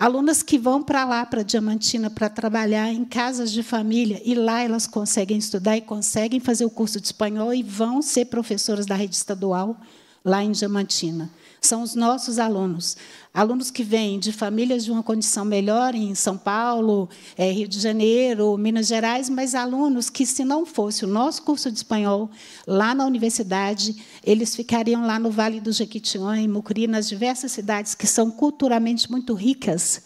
Alunas que vão para lá, para Diamantina, para trabalhar em casas de família, e lá elas conseguem estudar e conseguem fazer o curso de espanhol e vão ser professoras da rede estadual lá em Diamantina. São os nossos alunos, alunos que vêm de famílias de uma condição melhor em São Paulo, é, Rio de Janeiro, Minas Gerais, mas alunos que, se não fosse o nosso curso de espanhol lá na universidade, eles ficariam lá no Vale do Jequitinhonha, em Mucuri, nas diversas cidades que são culturalmente muito ricas,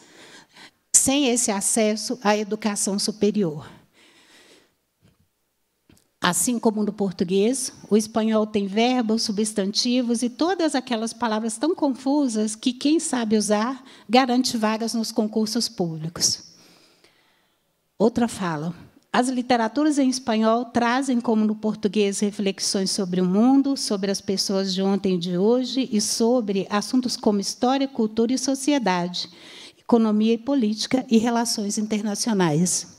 sem esse acesso à educação superior. Assim como no português, o espanhol tem verbos, substantivos e todas aquelas palavras tão confusas que quem sabe usar garante vagas nos concursos públicos. Outra fala. As literaturas em espanhol trazem, como no português, reflexões sobre o mundo, sobre as pessoas de ontem e de hoje e sobre assuntos como história, cultura e sociedade, economia e política e relações internacionais.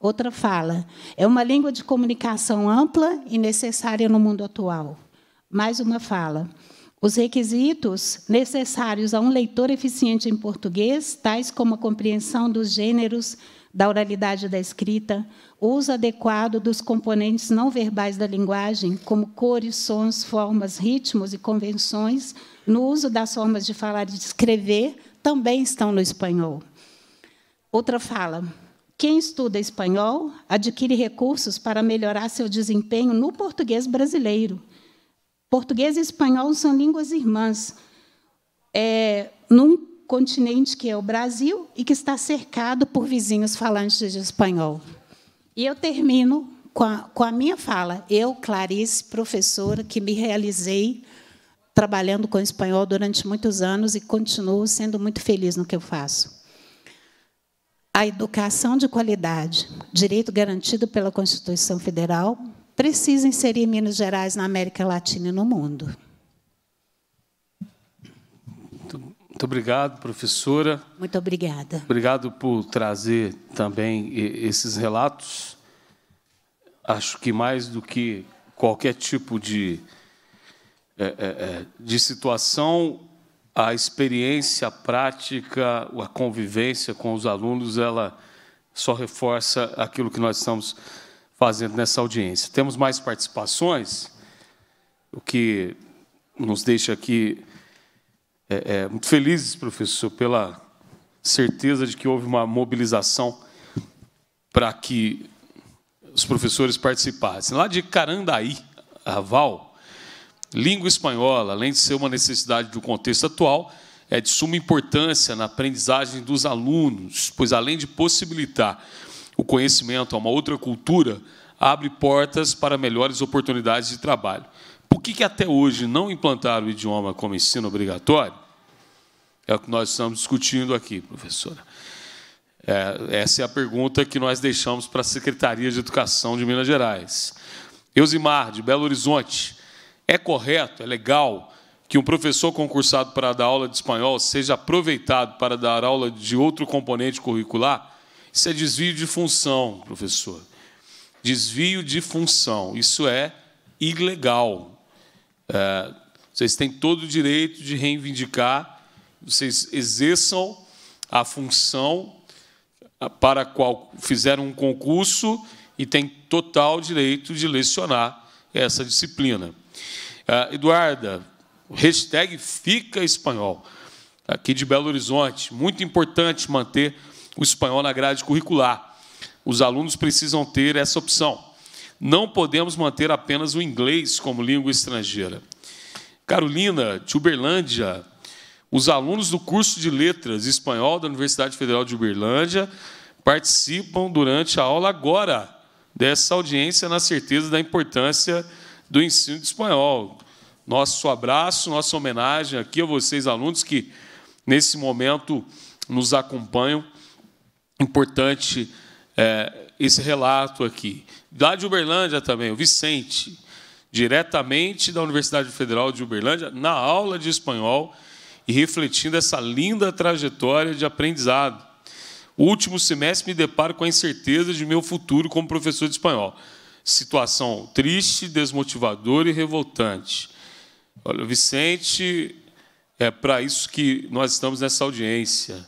Outra fala: é uma língua de comunicação ampla e necessária no mundo atual. Mais uma fala: os requisitos necessários a um leitor eficiente em português, tais como a compreensão dos gêneros, da oralidade da escrita, uso adequado dos componentes não verbais da linguagem, como cores, sons, formas, ritmos e convenções, no uso das formas de falar e de escrever, também estão no espanhol. Outra fala: quem estuda espanhol adquire recursos para melhorar seu desempenho no português brasileiro. Português e espanhol são línguas irmãs. É, num continente que é o Brasil e que está cercado por vizinhos falantes de espanhol. E eu termino com a, com a minha fala. Eu, Clarice, professora, que me realizei trabalhando com espanhol durante muitos anos e continuo sendo muito feliz no que eu faço a educação de qualidade, direito garantido pela Constituição Federal, precisa inserir Minas Gerais na América Latina e no mundo. Então, muito obrigado, professora. Muito obrigada. Obrigado por trazer também esses relatos. Acho que mais do que qualquer tipo de, é, é, é, de situação, a experiência, a prática, a convivência com os alunos, ela só reforça aquilo que nós estamos fazendo nessa audiência. Temos mais participações, o que nos deixa aqui é, é, muito felizes, professor, pela certeza de que houve uma mobilização para que os professores participassem. Lá de Carandaí, a Val, Língua espanhola, além de ser uma necessidade do contexto atual, é de suma importância na aprendizagem dos alunos, pois além de possibilitar o conhecimento a uma outra cultura, abre portas para melhores oportunidades de trabalho. Por que, que até hoje não implantaram o idioma como ensino obrigatório? É o que nós estamos discutindo aqui, professora. É, essa é a pergunta que nós deixamos para a Secretaria de Educação de Minas Gerais. Eusimar, de Belo Horizonte. É correto, é legal que um professor concursado para dar aula de espanhol seja aproveitado para dar aula de outro componente curricular? Isso é desvio de função, professor. Desvio de função. Isso é ilegal. É, vocês têm todo o direito de reivindicar, vocês exerçam a função para a qual fizeram um concurso e têm total direito de lecionar essa disciplina. Uh, Eduarda, hashtag Fica Espanhol, tá aqui de Belo Horizonte. Muito importante manter o espanhol na grade curricular. Os alunos precisam ter essa opção. Não podemos manter apenas o inglês como língua estrangeira. Carolina, de Uberlândia, os alunos do curso de Letras Espanhol da Universidade Federal de Uberlândia participam durante a aula agora dessa audiência na certeza da importância do ensino de espanhol. Nosso abraço, nossa homenagem aqui a vocês, alunos, que nesse momento nos acompanham. Importante é, esse relato aqui. Lá de Uberlândia também, o Vicente, diretamente da Universidade Federal de Uberlândia, na aula de espanhol e refletindo essa linda trajetória de aprendizado. O último semestre me deparo com a incerteza de meu futuro como professor de espanhol situação triste, desmotivadora e revoltante. Olha, Vicente, é para isso que nós estamos nessa audiência,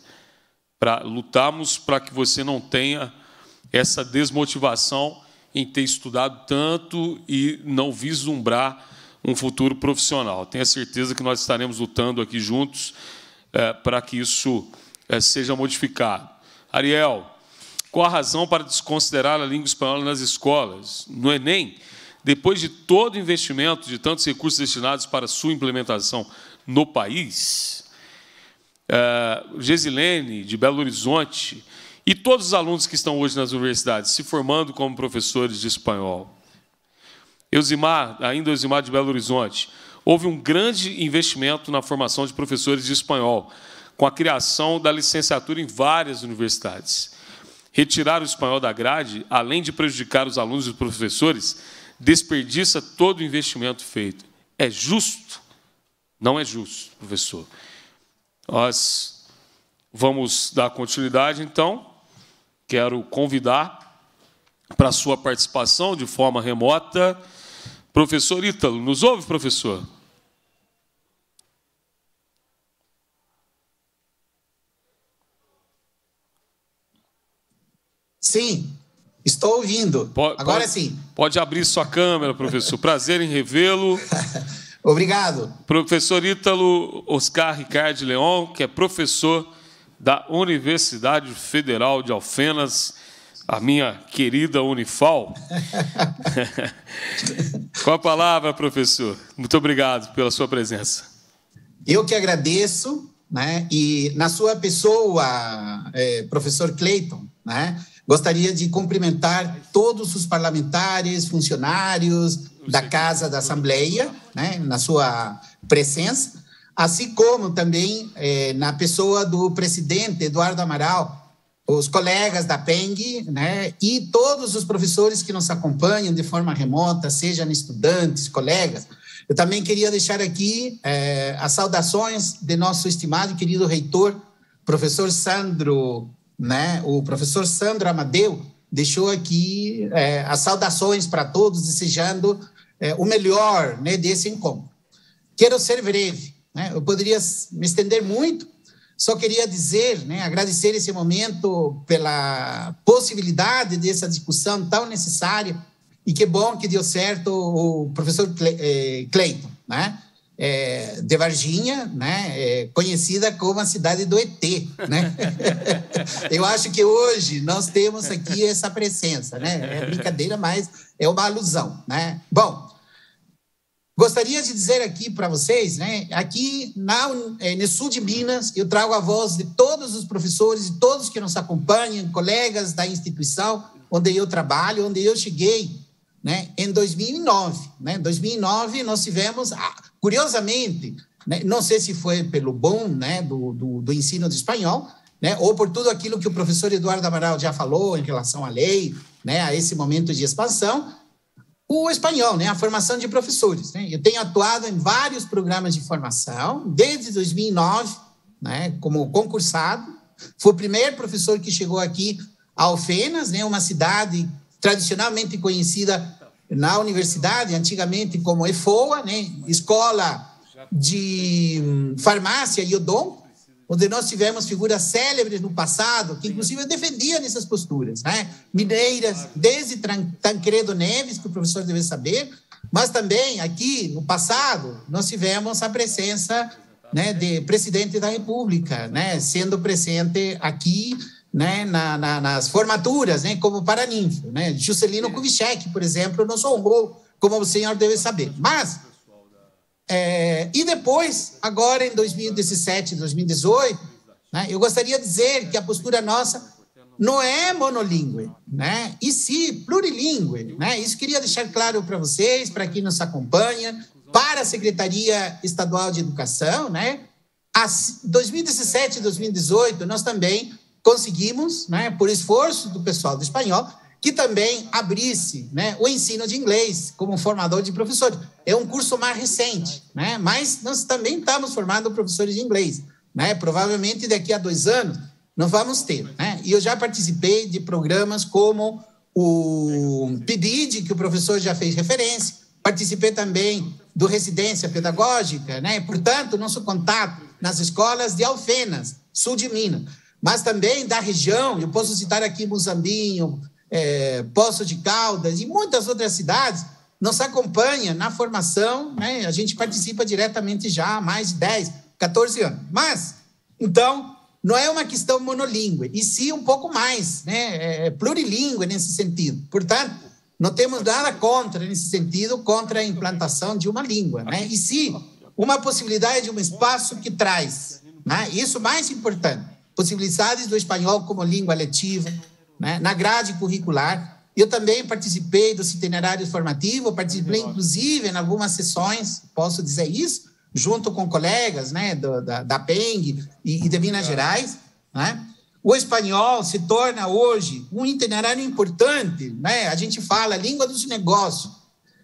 para lutarmos para que você não tenha essa desmotivação em ter estudado tanto e não vislumbrar um futuro profissional. Tenha certeza que nós estaremos lutando aqui juntos é, para que isso é, seja modificado. Ariel, qual a razão para desconsiderar a língua espanhola nas escolas? No Enem, depois de todo o investimento de tantos recursos destinados para sua implementação no país, uh, Gesilene, de Belo Horizonte, e todos os alunos que estão hoje nas universidades se formando como professores de espanhol. Eusimar, ainda Eusimar de Belo Horizonte, houve um grande investimento na formação de professores de espanhol, com a criação da licenciatura em várias universidades. Retirar o espanhol da grade, além de prejudicar os alunos e os professores, desperdiça todo o investimento feito. É justo? Não é justo, professor. Nós vamos dar continuidade, então. Quero convidar para a sua participação de forma remota. Professor Ítalo, nos ouve, professor? Sim, estou ouvindo. Pode, Agora pode, sim. Pode abrir sua câmera, professor. Prazer em revê-lo. (laughs) Obrigado. Professor Ítalo Oscar Ricardo Leon, que é professor da Universidade Federal de Alfenas, a minha querida Unifal. Com (laughs) a palavra, professor. Muito obrigado pela sua presença. Eu que agradeço, né? E na sua pessoa, é, professor Clayton, né? Gostaria de cumprimentar todos os parlamentares, funcionários da Casa da Assembleia, né, na sua presença, assim como também eh, na pessoa do presidente Eduardo Amaral, os colegas da PENG, né, e todos os professores que nos acompanham de forma remota, sejam estudantes, colegas. Eu também queria deixar aqui eh, as saudações de nosso estimado e querido reitor, professor Sandro né? O professor Sandro Amadeu deixou aqui é, as saudações para todos, desejando é, o melhor né, desse encontro. Quero ser breve, né? Eu poderia me estender muito, só queria dizer, né, agradecer esse momento pela possibilidade dessa discussão tão necessária e que bom que deu certo o professor é, Cleiton, né? é, de Varginha, né, é, conhecida como a cidade do ET. Né? (laughs) Eu acho que hoje nós temos aqui essa presença, né? É brincadeira, mas é uma alusão, né? Bom, gostaria de dizer aqui para vocês, né? Aqui na é, no sul de Minas, eu trago a voz de todos os professores e todos que nos acompanham, colegas da instituição onde eu trabalho, onde eu cheguei, né? Em 2009, né? Em 2009 nós tivemos a, Curiosamente, né, não sei se foi pelo bom né, do, do, do ensino de espanhol, né, ou por tudo aquilo que o professor Eduardo Amaral já falou em relação à lei, né, a esse momento de expansão, o espanhol, né, a formação de professores. Né? Eu tenho atuado em vários programas de formação, desde 2009, né, como concursado. Fui o primeiro professor que chegou aqui a Alfenas, né, uma cidade tradicionalmente conhecida na universidade, antigamente como EFOA, né? Escola de hum, Farmácia e Odonto, onde nós tivemos figuras célebres no passado, que inclusive defendiam essas posturas, né? Mineiras, desde Tancredo Neves, que o professor deve saber, mas também aqui no passado nós tivemos a presença né, de presidente da República, né, sendo presente aqui né, na, na, nas formaturas, né, como Paraninfo. Né? Juscelino é. Kubitschek, por exemplo, nos honrou, como o senhor deve saber. Mas, é, e depois, agora em 2017, 2018, né, eu gostaria de dizer que a postura nossa não é monolíngue, né? e sim plurilíngue. Né? Isso queria deixar claro para vocês, para quem nos acompanha, para a Secretaria Estadual de Educação, né? As 2017 e 2018, nós também conseguimos, né, por esforço do pessoal do espanhol, que também abrisse né, o ensino de inglês como formador de professores. É um curso mais recente, né, mas nós também estamos formando professores de inglês. Né, provavelmente daqui a dois anos nós vamos ter. Né, e eu já participei de programas como o PIDID, que o professor já fez referência, participei também do Residência Pedagógica, né, portanto, nosso contato nas escolas de Alfenas, sul de Minas mas também da região. Eu posso citar aqui Muzambinho, é, Poço de Caldas e muitas outras cidades. Nos acompanha na formação, né? a gente participa diretamente já há mais de 10, 14 anos. Mas, então, não é uma questão monolíngue, e sim um pouco mais, né? É, é plurilíngue nesse sentido. Portanto, não temos nada contra, nesse sentido, contra a implantação de uma língua, né? e sim uma possibilidade de um espaço que traz. Né? Isso mais importante possibilidades do espanhol como língua letiva, né? na grade curricular. Eu também participei dos itinerários formativo, participei inclusive em algumas sessões, posso dizer isso, junto com colegas né, do, da, da PENG e, e de Minas Gerais. Né? O espanhol se torna hoje um itinerário importante. Né? A gente fala a língua dos negócios.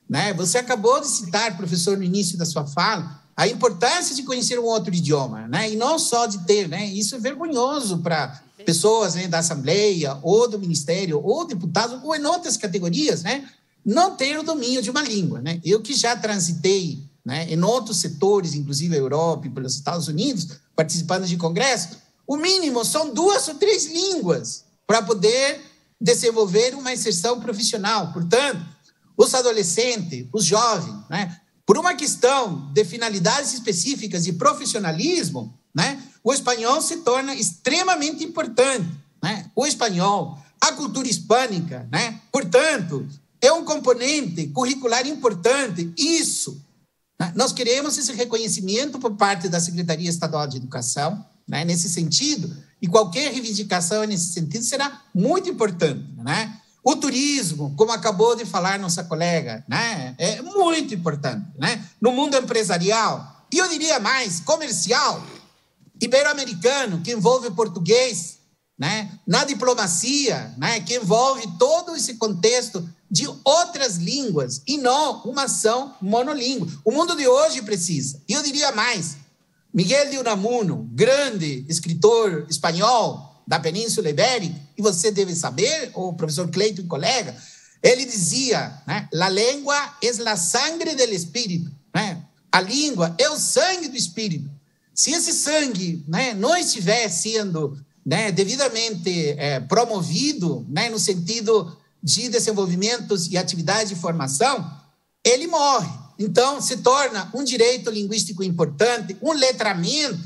Né? Você acabou de citar, professor, no início da sua fala, a importância de conhecer um outro idioma, né? E não só de ter, né? Isso é vergonhoso para pessoas né, da Assembleia, ou do Ministério, ou deputados, ou em outras categorias, né? Não ter o domínio de uma língua, né? Eu que já transitei né, em outros setores, inclusive a Europa e pelos Estados Unidos, participando de congressos, o mínimo são duas ou três línguas para poder desenvolver uma inserção profissional. Portanto, os adolescentes, os jovens, né, por uma questão de finalidades específicas e profissionalismo, né, o espanhol se torna extremamente importante. Né? O espanhol, a cultura hispânica, né? portanto, é um componente curricular importante. Isso. Né? Nós queremos esse reconhecimento por parte da Secretaria Estadual de Educação, né? nesse sentido, e qualquer reivindicação nesse sentido será muito importante. Né? O turismo, como acabou de falar nossa colega, né? é muito importante. Né? No mundo empresarial, e eu diria mais, comercial, ibero-americano, que envolve português, né? na diplomacia, né? que envolve todo esse contexto de outras línguas, e não uma ação monolíngua. O mundo de hoje precisa. E eu diria mais, Miguel de Unamuno, grande escritor espanhol, da Península Ibérica, e você deve saber, o professor Cleiton e colega, ele dizia, né, la língua es la sangre del espírito, né? A língua é o sangue do espírito. Se esse sangue, né, não estiver sendo, né, devidamente é, promovido, né, no sentido de desenvolvimentos e atividades de formação, ele morre. Então, se torna um direito linguístico importante, um letramento,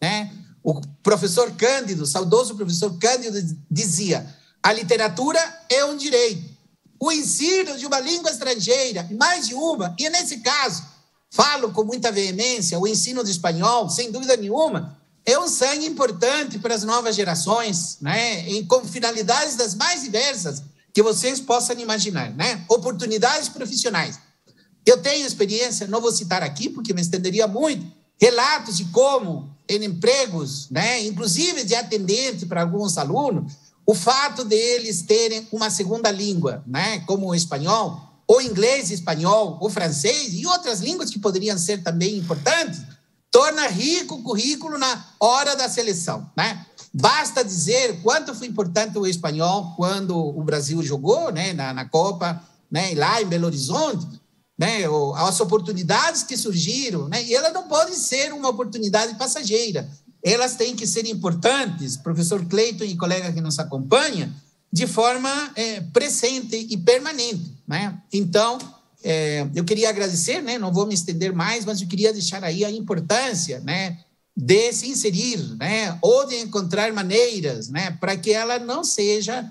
né, o professor Cândido, saudoso professor Cândido, dizia: a literatura é um direito. O ensino de uma língua estrangeira, mais de uma, e nesse caso, falo com muita veemência, o ensino de espanhol, sem dúvida nenhuma, é um sangue importante para as novas gerações, né? E com finalidades das mais diversas que vocês possam imaginar, né? Oportunidades profissionais. Eu tenho experiência, não vou citar aqui porque me estenderia muito, relatos de como em empregos, né, inclusive de atendente para alguns alunos, o fato de eles terem uma segunda língua, né, como o espanhol, ou inglês, espanhol, ou francês e outras línguas que poderiam ser também importantes, torna rico o currículo na hora da seleção, né? Basta dizer quanto foi importante o espanhol quando o Brasil jogou, né, na, na Copa, né, lá em Belo Horizonte, né, as oportunidades que surgiram, né, e elas não podem ser uma oportunidade passageira. Elas têm que ser importantes, professor Cleiton e colega que nos acompanha, de forma é, presente e permanente. Né? Então, é, eu queria agradecer, né, não vou me estender mais, mas eu queria deixar aí a importância né, de se inserir, né, ou de encontrar maneiras né, para que ela não seja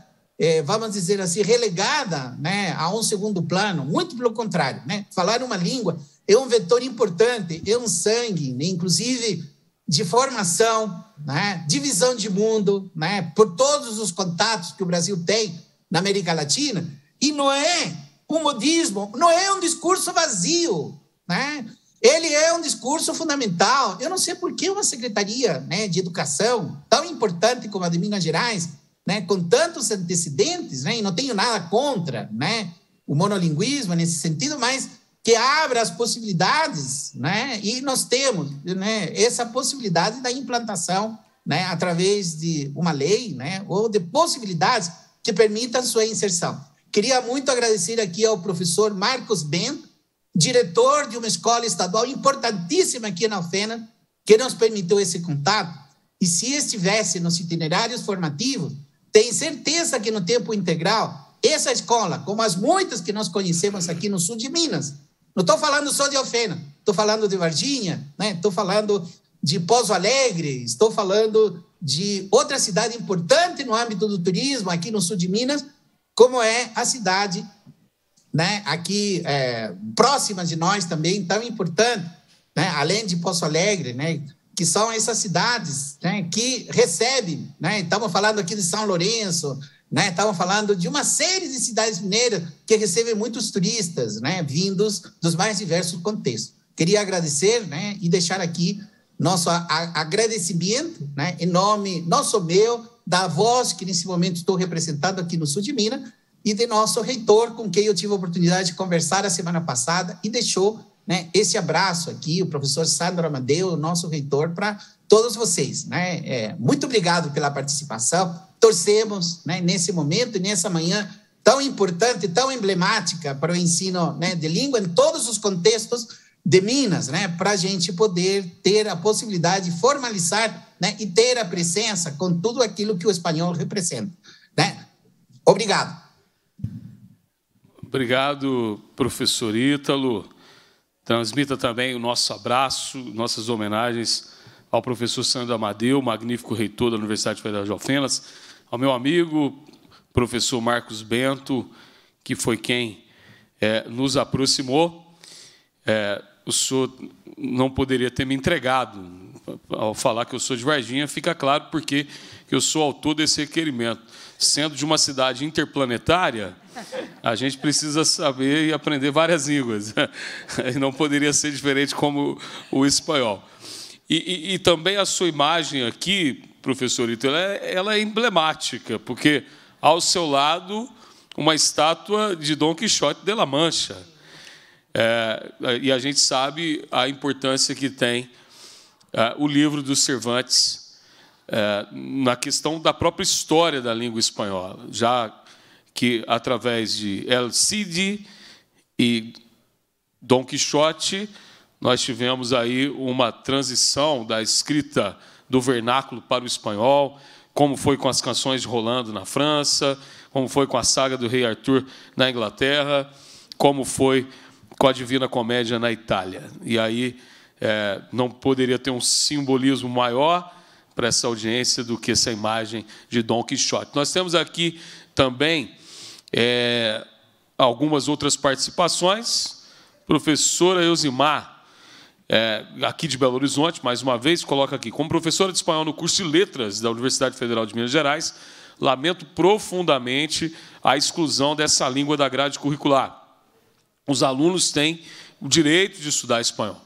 é, vamos dizer assim, relegada né, a um segundo plano, muito pelo contrário. Né? Falar uma língua é um vetor importante, é um sangue, né? inclusive de formação, né? divisão de, mundo, né? por todos os contatos que o Brasil tem na América Latina, e não é um modismo, não é um discurso vazio, né? Ele é um discurso fundamental. Eu não sei por que uma secretaria né, de educação tão importante como a de Minas Gerais né, com tantos antecedentes, né, e não tenho nada contra né, o monolinguismo nesse sentido, mas que abra as possibilidades, né, e nós temos né, essa possibilidade da implantação né, através de uma lei né, ou de possibilidades que permitam sua inserção. Queria muito agradecer aqui ao professor Marcos Bento, diretor de uma escola estadual importantíssima aqui na UFENA, que nos permitiu esse contato. E se estivesse nos itinerários formativos, tem certeza que no tempo integral, essa escola, como as muitas que nós conhecemos aqui no sul de Minas, não estou falando só de Alfena, estou falando de Varginha, estou né? falando de Pozo Alegre, estou falando de outra cidade importante no âmbito do turismo aqui no sul de Minas, como é a cidade né, aqui é, próxima de nós também, tão importante, né? além de Poço Alegre, né, que são essas cidades né, que recebem. Né? Estamos falando aqui de São Lourenço, né? Estamos falando de uma série de cidades mineiras que recebem muitos turistas, né? Vindos dos mais diversos contextos. Queria agradecer, né? E deixar aqui nosso agradecimento, né? Em nome nosso meu, da voz que nesse momento estou representando aqui no sul de Minas e de nosso reitor, com quem eu tive a oportunidade de conversar a semana passada e deixou né? Esse abraço aqui, o professor Sandro Amadeu, nosso reitor, para todos vocês. Né? É, muito obrigado pela participação. Torcemos né, nesse momento e nessa manhã tão importante, tão emblemática para o ensino né, de língua em todos os contextos de Minas, né, para a gente poder ter a possibilidade de formalizar né, e ter a presença com tudo aquilo que o espanhol representa. Né? Obrigado. Obrigado, professor Ítalo. Transmita também o nosso abraço, nossas homenagens ao professor Sandro Amadeu, magnífico reitor da Universidade Federal de Alfenas, ao meu amigo, professor Marcos Bento, que foi quem é, nos aproximou. É, o senhor não poderia ter me entregado. Ao falar que eu sou de Varginha, fica claro porque eu sou autor desse requerimento. Sendo de uma cidade interplanetária, (laughs) A gente precisa saber e aprender várias línguas. (laughs) Não poderia ser diferente como o espanhol. E, e, e também a sua imagem aqui, professor Ito, ela, é, ela é emblemática, porque ao seu lado uma estátua de Dom Quixote de La Mancha. É, e a gente sabe a importância que tem é, o livro do Cervantes é, na questão da própria história da língua espanhola. Já que, através de El Cid e Dom Quixote, nós tivemos aí uma transição da escrita do vernáculo para o espanhol, como foi com as canções de Rolando na França, como foi com a saga do Rei Arthur na Inglaterra, como foi com a Divina Comédia na Itália. E aí é, não poderia ter um simbolismo maior para essa audiência do que essa imagem de Dom Quixote. Nós temos aqui também é, algumas outras participações. Professora Eusimar, é, aqui de Belo Horizonte, mais uma vez, coloca aqui: como professora de espanhol no curso de letras da Universidade Federal de Minas Gerais, lamento profundamente a exclusão dessa língua da grade curricular. Os alunos têm o direito de estudar espanhol.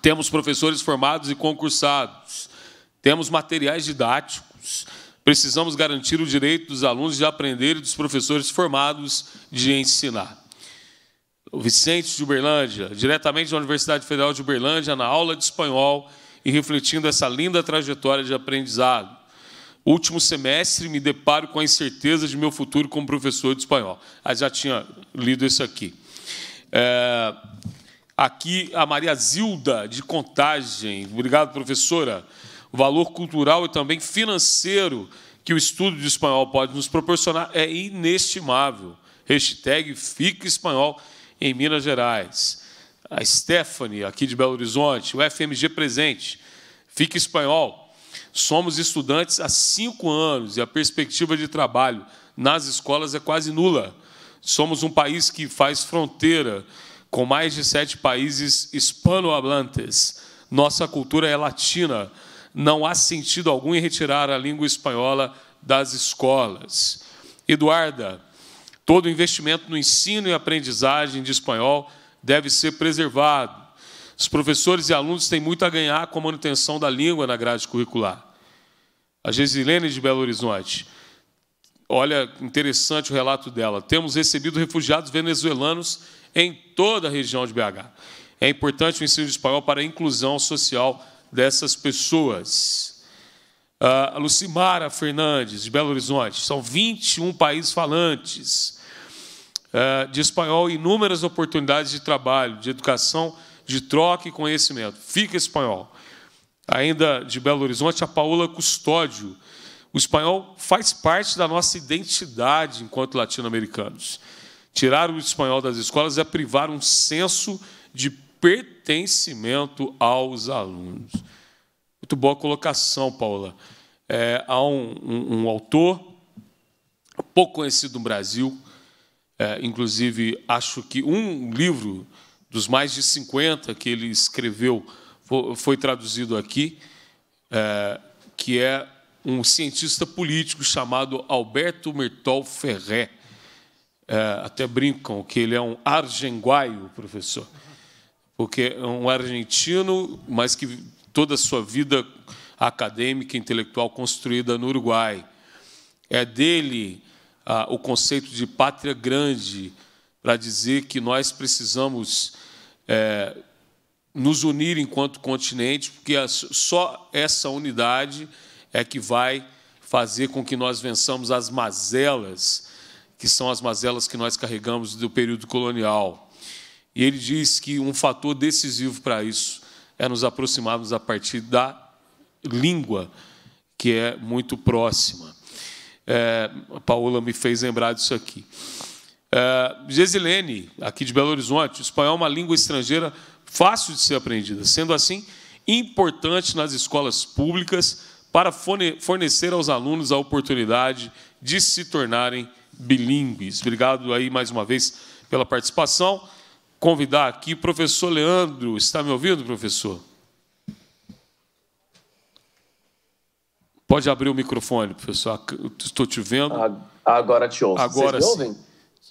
Temos professores formados e concursados, temos materiais didáticos Precisamos garantir o direito dos alunos de aprender e dos professores formados de ensinar. O Vicente de Uberlândia, diretamente da Universidade Federal de Uberlândia, na aula de espanhol e refletindo essa linda trajetória de aprendizado. último semestre, me deparo com a incerteza de meu futuro como professor de espanhol. Ah, já tinha lido isso aqui. É, aqui, a Maria Zilda, de Contagem. Obrigado, professora. O valor cultural e também financeiro que o estudo de espanhol pode nos proporcionar é inestimável. Hashtag Fica Espanhol em Minas Gerais. A Stephanie, aqui de Belo Horizonte, o FMG presente. Fica Espanhol. Somos estudantes há cinco anos e a perspectiva de trabalho nas escolas é quase nula. Somos um país que faz fronteira com mais de sete países hispanohablantes. Nossa cultura é latina não há sentido algum em retirar a língua espanhola das escolas. Eduarda, todo investimento no ensino e aprendizagem de espanhol deve ser preservado. Os professores e alunos têm muito a ganhar com a manutenção da língua na grade curricular. A Gesilene de Belo Horizonte. Olha, interessante o relato dela. Temos recebido refugiados venezuelanos em toda a região de BH. É importante o ensino de espanhol para a inclusão social dessas pessoas. Ah, a Lucimara Fernandes, de Belo Horizonte, são 21 países falantes ah, de espanhol, inúmeras oportunidades de trabalho, de educação, de troca e conhecimento. Fica espanhol. Ainda de Belo Horizonte, a Paola Custódio. O espanhol faz parte da nossa identidade enquanto latino-americanos. Tirar o espanhol das escolas é privar um senso de pertencimento aos alunos. Muito boa colocação, Paula. É, há um, um, um, autor pouco conhecido no Brasil, é, inclusive acho que um livro dos mais de 50 que ele escreveu foi traduzido aqui, é, que é um cientista político chamado Alberto Mertol Ferré. É, até brincam que ele é um argenguaio, professor porque é um argentino, mas que toda a sua vida acadêmica e intelectual construída no Uruguai. É dele ah, o conceito de pátria grande, para dizer que nós precisamos é, nos unir enquanto continente, porque só essa unidade é que vai fazer com que nós vençamos as mazelas, que são as mazelas que nós carregamos do período colonial. E ele diz que um fator decisivo para isso é nos aproximarmos a partir da língua, que é muito próxima. É, a Paola me fez lembrar disso aqui. É, Gesilene, aqui de Belo Horizonte, o espanhol é uma língua estrangeira fácil de ser aprendida, sendo assim importante nas escolas públicas para fornecer aos alunos a oportunidade de se tornarem bilíngues. Obrigado aí mais uma vez pela participação convidar aqui o professor Leandro. Está me ouvindo, professor? Pode abrir o microfone, professor. Estou te vendo. Ah, agora te ouço. Agora Vocês me ouvem?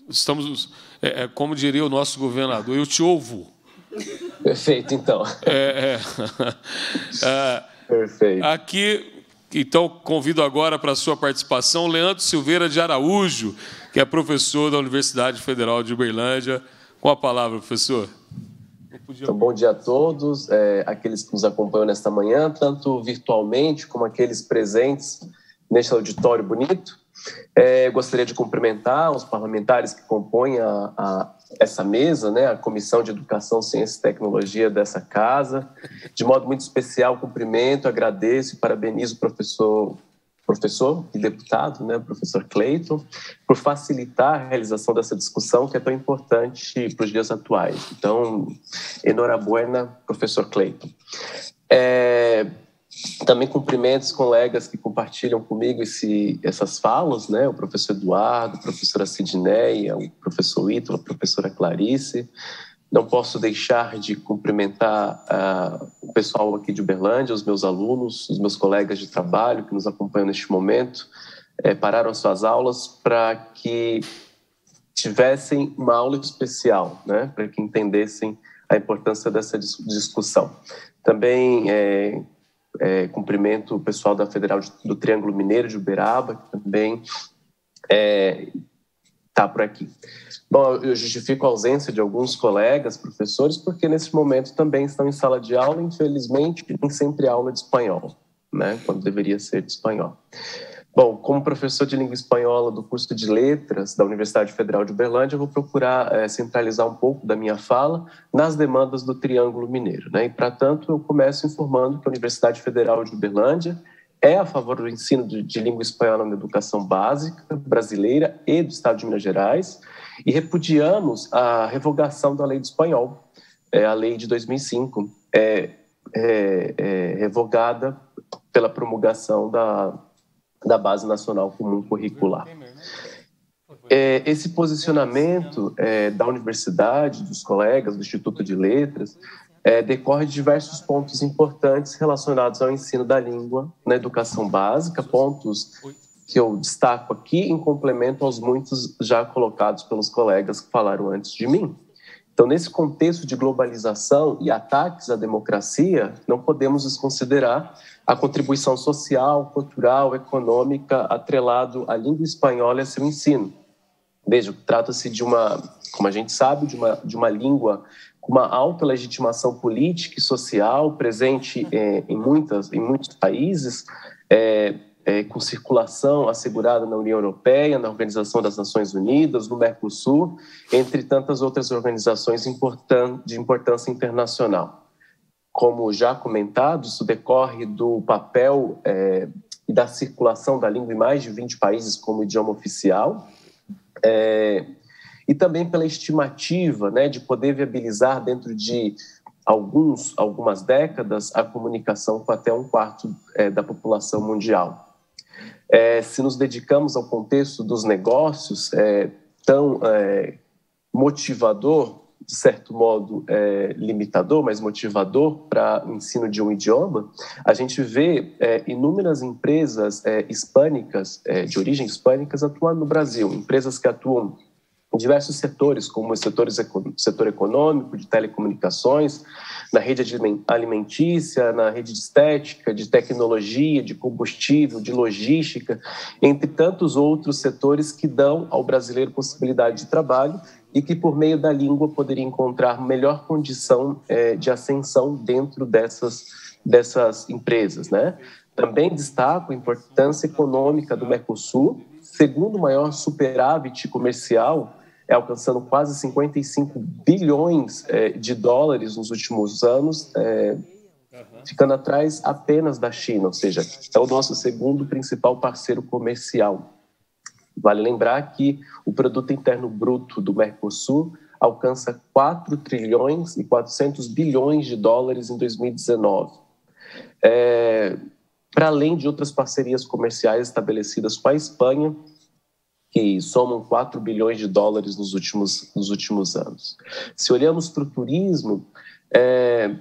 Estamos, é, é, como diria o nosso governador, eu te ouvo. Perfeito, então. É, é. (laughs) é, Perfeito. Aqui, então, convido agora para a sua participação Leandro Silveira de Araújo, que é professor da Universidade Federal de Uberlândia. Com a palavra, professor. Então, bom dia a todos, é, aqueles que nos acompanham nesta manhã, tanto virtualmente como aqueles presentes neste auditório bonito. É, gostaria de cumprimentar os parlamentares que compõem a, a, essa mesa, né, a Comissão de Educação, Ciência e Tecnologia dessa casa. De modo muito especial, cumprimento, agradeço e parabenizo o professor professor e deputado, né, professor Cleiton, por facilitar a realização dessa discussão que é tão importante para os dias atuais. Então, enhorabuena, professor Cleiton. É, também cumprimento os colegas que compartilham comigo esse, essas falas, né? O professor Eduardo, a professora Sidneia, o professor Ítalo, a professora Clarice, não posso deixar de cumprimentar uh, o pessoal aqui de Uberlândia, os meus alunos, os meus colegas de trabalho que nos acompanham neste momento, eh, pararam suas aulas para que tivessem uma aula especial, né, para que entendessem a importância dessa discussão. Também é, é, cumprimento o pessoal da Federal do Triângulo Mineiro de Uberaba, que também é, está por aqui. Bom, eu justifico a ausência de alguns colegas, professores, porque nesse momento também estão em sala de aula, infelizmente, tem sempre aula de espanhol, né? Quando deveria ser de espanhol. Bom, como professor de língua espanhola do curso de letras da Universidade Federal de Uberlândia, eu vou procurar é, centralizar um pouco da minha fala nas demandas do Triângulo Mineiro. Né? E, para tanto, eu começo informando que a Universidade Federal de Uberlândia é a favor do ensino de, de língua espanhola na educação básica brasileira e do Estado de Minas Gerais e repudiamos a revogação da lei do espanhol, é, a lei de 2005, é, é, é revogada pela promulgação da, da Base Nacional Comum Curricular. É, esse posicionamento é, da universidade, dos colegas, do Instituto de Letras, é, decorre de diversos pontos importantes relacionados ao ensino da língua na educação básica, pontos que eu destaco aqui em complemento aos muitos já colocados pelos colegas que falaram antes de mim. Então, nesse contexto de globalização e ataques à democracia, não podemos desconsiderar a contribuição social, cultural, econômica atrelado à língua espanhola e seu ensino. Veja, trata-se de uma, como a gente sabe, de uma, de uma língua uma alta legitimação política e social presente uhum. é, em, muitas, em muitos países, é, é, com circulação assegurada na União Europeia, na Organização das Nações Unidas, no Mercosul, entre tantas outras organizações importan de importância internacional. Como já comentado, isso decorre do papel é, e da circulação da língua em mais de 20 países como idioma oficial. É, e também pela estimativa né, de poder viabilizar dentro de alguns, algumas décadas a comunicação com até um quarto é, da população mundial. É, se nos dedicamos ao contexto dos negócios é, tão é, motivador, de certo modo é, limitador, mas motivador para o ensino de um idioma, a gente vê é, inúmeras empresas hispânicas, de origem hispânicas, atuando no Brasil, empresas que atuam diversos setores, como o setor, setor econômico, de telecomunicações, na rede alimentícia, na rede de estética, de tecnologia, de combustível, de logística, entre tantos outros setores que dão ao brasileiro possibilidade de trabalho e que, por meio da língua, poderia encontrar melhor condição é, de ascensão dentro dessas, dessas empresas. Né? Também destaco a importância econômica do Mercosul, segundo maior superávit comercial é, alcançando quase 55 bilhões é, de dólares nos últimos anos, é, ficando atrás apenas da China, ou seja, é o nosso segundo principal parceiro comercial. Vale lembrar que o produto interno bruto do Mercosul alcança 4 trilhões e 400 bilhões de dólares em 2019. É, para além de outras parcerias comerciais estabelecidas com a Espanha, que somam 4 bilhões de dólares nos últimos, nos últimos anos. Se olhamos para o turismo, é,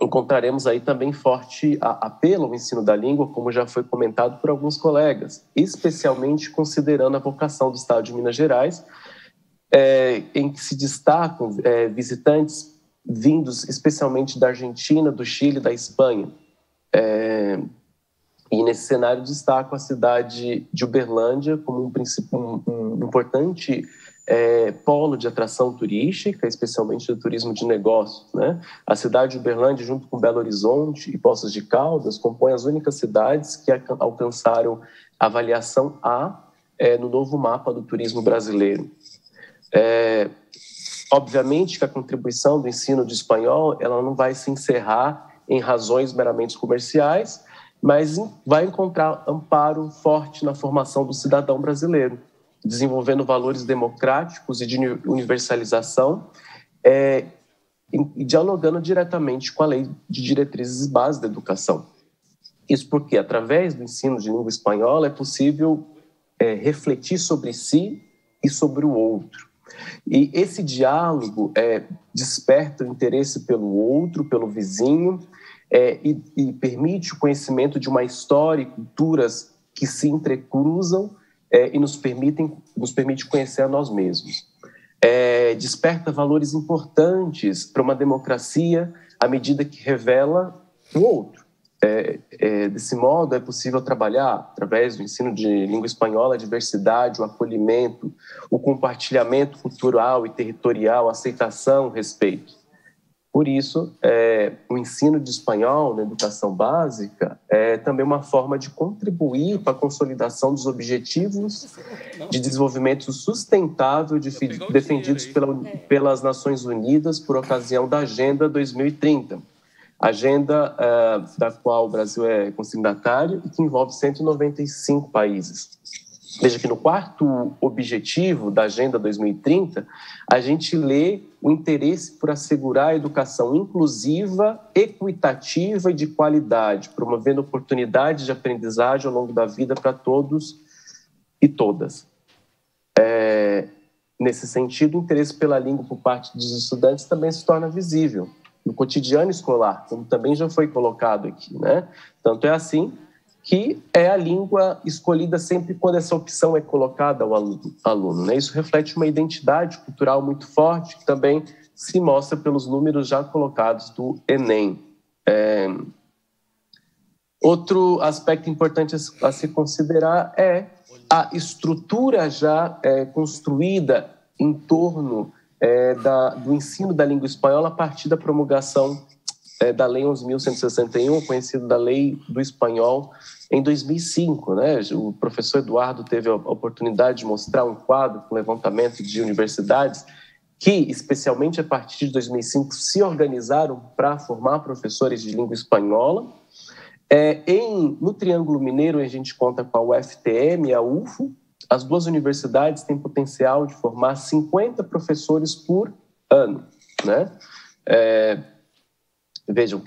encontraremos aí também forte apelo ao ensino da língua, como já foi comentado por alguns colegas, especialmente considerando a vocação do Estado de Minas Gerais, é, em que se destacam é, visitantes vindos especialmente da Argentina, do Chile, da Espanha. É, e nesse cenário destaco a cidade de Uberlândia como um, um, um importante é, polo de atração turística, especialmente do turismo de negócios. Né? A cidade de Uberlândia, junto com Belo Horizonte e Poços de Caldas, compõe as únicas cidades que alcançaram avaliação A é, no novo mapa do turismo brasileiro. É, obviamente que a contribuição do ensino de espanhol ela não vai se encerrar em razões meramente comerciais, mas vai encontrar amparo forte na formação do cidadão brasileiro, desenvolvendo valores democráticos e de universalização, é, e dialogando diretamente com a lei de diretrizes e bases da educação. Isso porque, através do ensino de língua espanhola, é possível é, refletir sobre si e sobre o outro. E esse diálogo é, desperta o interesse pelo outro, pelo vizinho, é, e, e, permite o conhecimento de uma história e culturas que se entrecruzam é, e nos, permitem, nos permite conhecer a nós mesmos. É, desperta valores importantes para uma democracia à medida que revela o outro. É, é, desse modo, é possível trabalhar, através do ensino de língua espanhola, a diversidade, o acolhimento, o compartilhamento cultural e territorial, a aceitação, o respeito. Por isso, é, o ensino de espanhol na educação básica é também uma forma de contribuir para a consolidação dos objetivos de desenvolvimento sustentável de defendidos pela, é. pelas Nações Unidas por ocasião da Agenda 2030, agenda é, da qual o Brasil é consignatário e que envolve 195 países. Veja que no quarto objetivo da Agenda 2030, a gente lê o interesse por assegurar a educação inclusiva, equitativa e de qualidade, promovendo oportunidades de aprendizagem ao longo da vida para todos e todas. É, nesse sentido, o interesse pela língua por parte dos estudantes também se torna visível no cotidiano escolar, como também já foi colocado aqui, né? Tanto é assim que é a língua escolhida sempre quando essa opção é colocada ao aluno. Né? Isso reflete uma identidade cultural muito forte, que também se mostra pelos números já colocados do Enem. É... Outro aspecto importante a se considerar é a estrutura já é, construída em torno é, da, do ensino da língua espanhola a partir da promulgação é, da Lei 11.161, conhecida da Lei do Espanhol, em 2005. Né? O professor Eduardo teve a oportunidade de mostrar um quadro com um levantamento de universidades que, especialmente a partir de 2005, se organizaram para formar professores de língua espanhola. É, em, no Triângulo Mineiro, a gente conta com a UFTM e a UFO. As duas universidades têm potencial de formar 50 professores por ano. Né? É, vejam,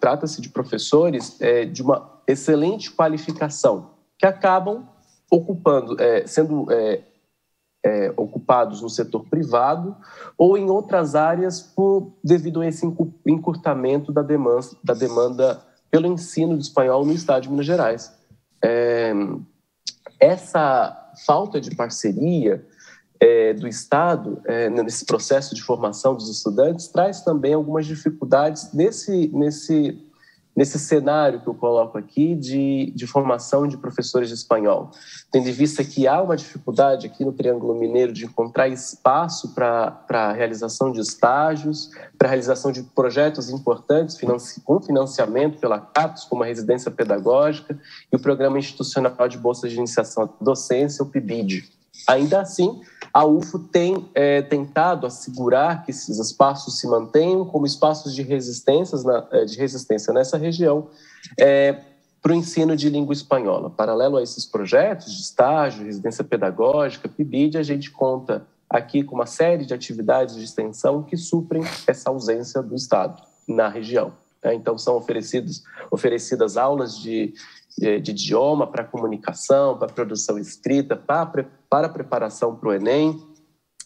trata-se de professores é, de uma excelente qualificação, que acabam ocupando, é, sendo é, é, ocupados no setor privado ou em outras áreas por, devido a esse encurtamento da demanda, da demanda pelo ensino de espanhol no estado de Minas Gerais. É, essa falta de parceria é, do Estado é, nesse processo de formação dos estudantes traz também algumas dificuldades nesse, nesse nesse cenário que eu coloco aqui de, de formação de professores de espanhol, tendo em vista que há uma dificuldade aqui no Triângulo Mineiro de encontrar espaço para a realização de estágios, para a realização de projetos importantes financi com financiamento pela CAPES, como a residência pedagógica e o Programa Institucional de Bolsas de Iniciação à Docência, o PIBID. Ainda assim, a UFO tem é, tentado assegurar que esses espaços se mantenham como espaços de, resistências na, é, de resistência nessa região é, para o ensino de língua espanhola. Paralelo a esses projetos de estágio, residência pedagógica, PIBID, a gente conta aqui com uma série de atividades de extensão que suprem essa ausência do Estado na região. Né? Então, são oferecidas aulas de eh, de idioma, para comunicação, para produção escrita, para, para preparação para o Enem.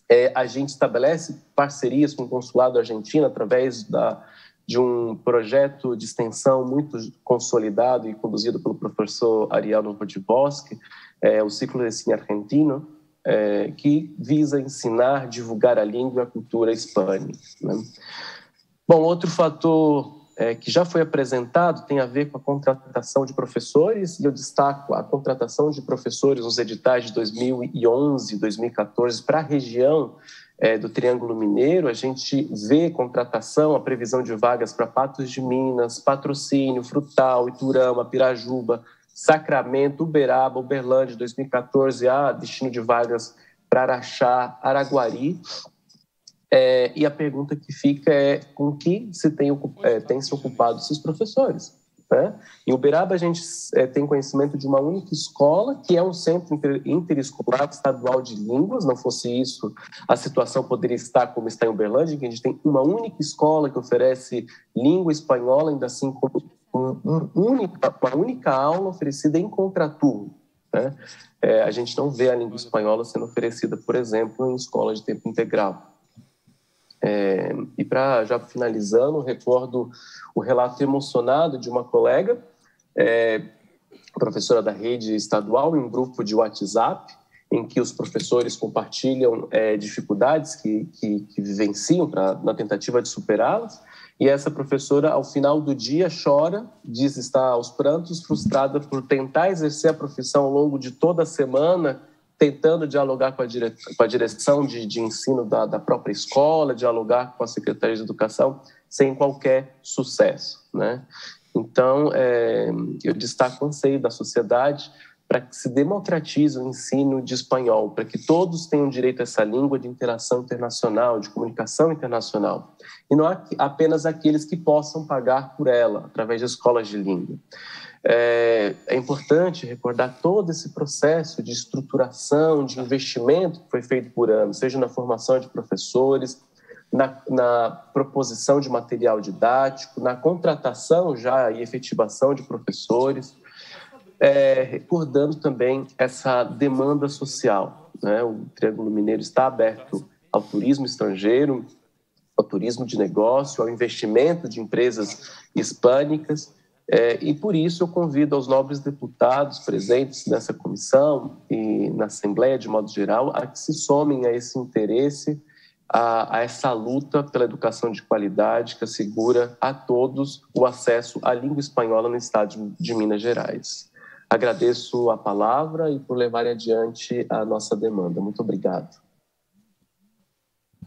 É, a gente estabelece parcerias com o consulado argentino através da, de um projeto de extensão muito consolidado e conduzido pelo professor Ariano Rodiboschi, eh, é, o Ciclo de Ensino Argentino, é, que visa ensinar, divulgar a língua e a cultura hispânica. Né? Bom, outro fator é, que já foi apresentado tem a ver com a contratação de professores, e eu destaco a contratação de professores nos editais de 2011, 2014 para a região é, do Triângulo Mineiro. A gente vê contratação, a previsão de vagas para Patos de Minas, Patrocínio, Frutal, Iturama, Pirajuba, Sacramento, Uberaba, Uberlândia, 2014, a destino de vagas para Araxá, Araguari. É, e a pergunta que fica é com que se tem, é, tem se ocupado esses professores? Né? Em Uberaba, a gente é, tem conhecimento de uma única escola, que é um centro inter, interescolar estadual de línguas. Não fosse isso, a situação poderia estar como está em Uberlândia, que a gente tem uma única escola que oferece língua espanhola, ainda assim como um, um, única, uma única aula oferecida em contraturno. Né? É, a gente não vê a língua espanhola sendo oferecida, por exemplo, em escola de tempo integral. É, e para já finalizando, recordo o relato emocionado de uma colega, é, professora da rede estadual, em um grupo de WhatsApp, em que os professores compartilham é, dificuldades que, que, que vivenciam pra, na tentativa de superá-las. E essa professora, ao final do dia, chora, diz estar aos prantos, frustrada por tentar exercer a profissão ao longo de toda a semana tentando dialogar com a, dire, com a direção de, de ensino da, da, própria escola, dialogar com a Secretaria de Educação, sem qualquer sucesso. Né? Então, é, eu destaco o anseio da sociedade para que se democratize o ensino de espanhol, para que todos tenham direito a essa língua de interação internacional, de comunicação internacional. E não apenas aqueles que possam pagar por ela, através de escolas de língua. É, é, importante recordar todo esse processo de estruturação, de investimento que foi feito por ano, seja na formação de professores, na, na proposição de material didático, na contratação já e efetivação de professores, é, recordando também essa demanda social. Né? O Triângulo Mineiro está aberto ao turismo estrangeiro, ao turismo de negócio, ao investimento de empresas hispânicas é, e por isso eu convido aos nobres deputados presentes nessa comissão e na Assembleia, de modo geral, a que se somem a esse interesse, a, a essa luta pela educação de qualidade que assegura a todos o acesso à língua espanhola no estado de Minas Gerais. Agradeço a palavra e por levar adiante a nossa demanda. Muito obrigado.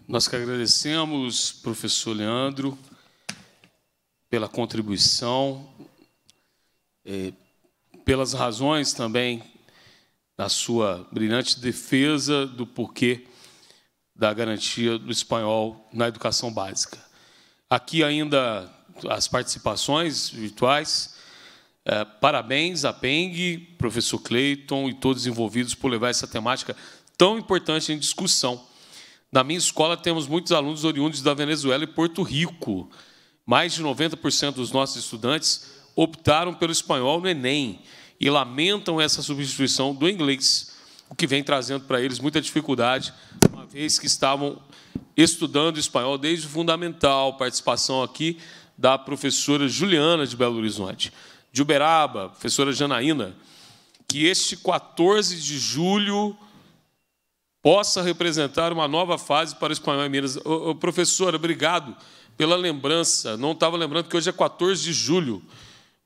Nós que agradecemos, professor Leandro, pela contribuição pelas razões também da sua brilhante defesa do porquê da garantia do espanhol na educação básica. Aqui ainda as participações virtuais. É, parabéns a Peng, professor Cleiton e todos envolvidos por levar essa temática tão importante em discussão. Na minha escola temos muitos alunos oriundos da Venezuela e Porto Rico. Mais de 90% dos nossos estudantes optaram pelo espanhol no Enem e lamentam essa substituição do inglês, o que vem trazendo para eles muita dificuldade, uma vez que estavam estudando espanhol desde o fundamental, participação aqui da professora Juliana de Belo Horizonte, de Uberaba, professora Janaína, que este 14 de julho possa representar uma nova fase para o espanhol em Minas. Ô, professora, obrigado pela lembrança. Não estava lembrando que hoje é 14 de julho.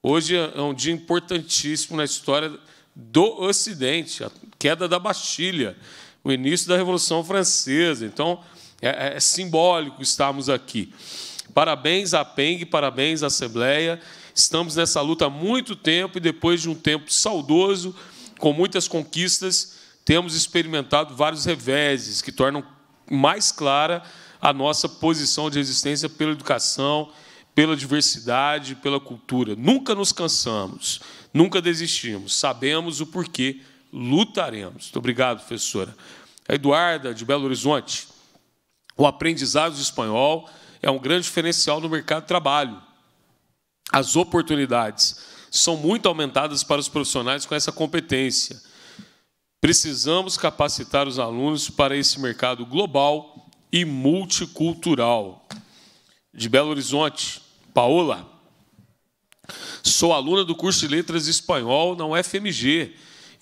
Hoje é um dia importantíssimo na história do Ocidente, a queda da Bastilha, o início da Revolução Francesa. Então, é, é, é simbólico estarmos aqui. Parabéns à PENG, parabéns à Assembleia. Estamos nessa luta há muito tempo e depois de um tempo saudoso, com muitas conquistas, temos experimentado vários reveses que tornam mais clara a nossa posição de resistência pela educação pela diversidade, pela cultura. Nunca nos cansamos, nunca desistimos, sabemos o porquê, lutaremos. Muito obrigado, professora. A Eduarda, de Belo Horizonte. O aprendizado de espanhol é um grande diferencial no mercado de trabalho. As oportunidades são muito aumentadas para os profissionais com essa competência. Precisamos capacitar os alunos para esse mercado global e multicultural. De Belo Horizonte, Paola, sou aluna do curso de Letras Espanhol na UFMG é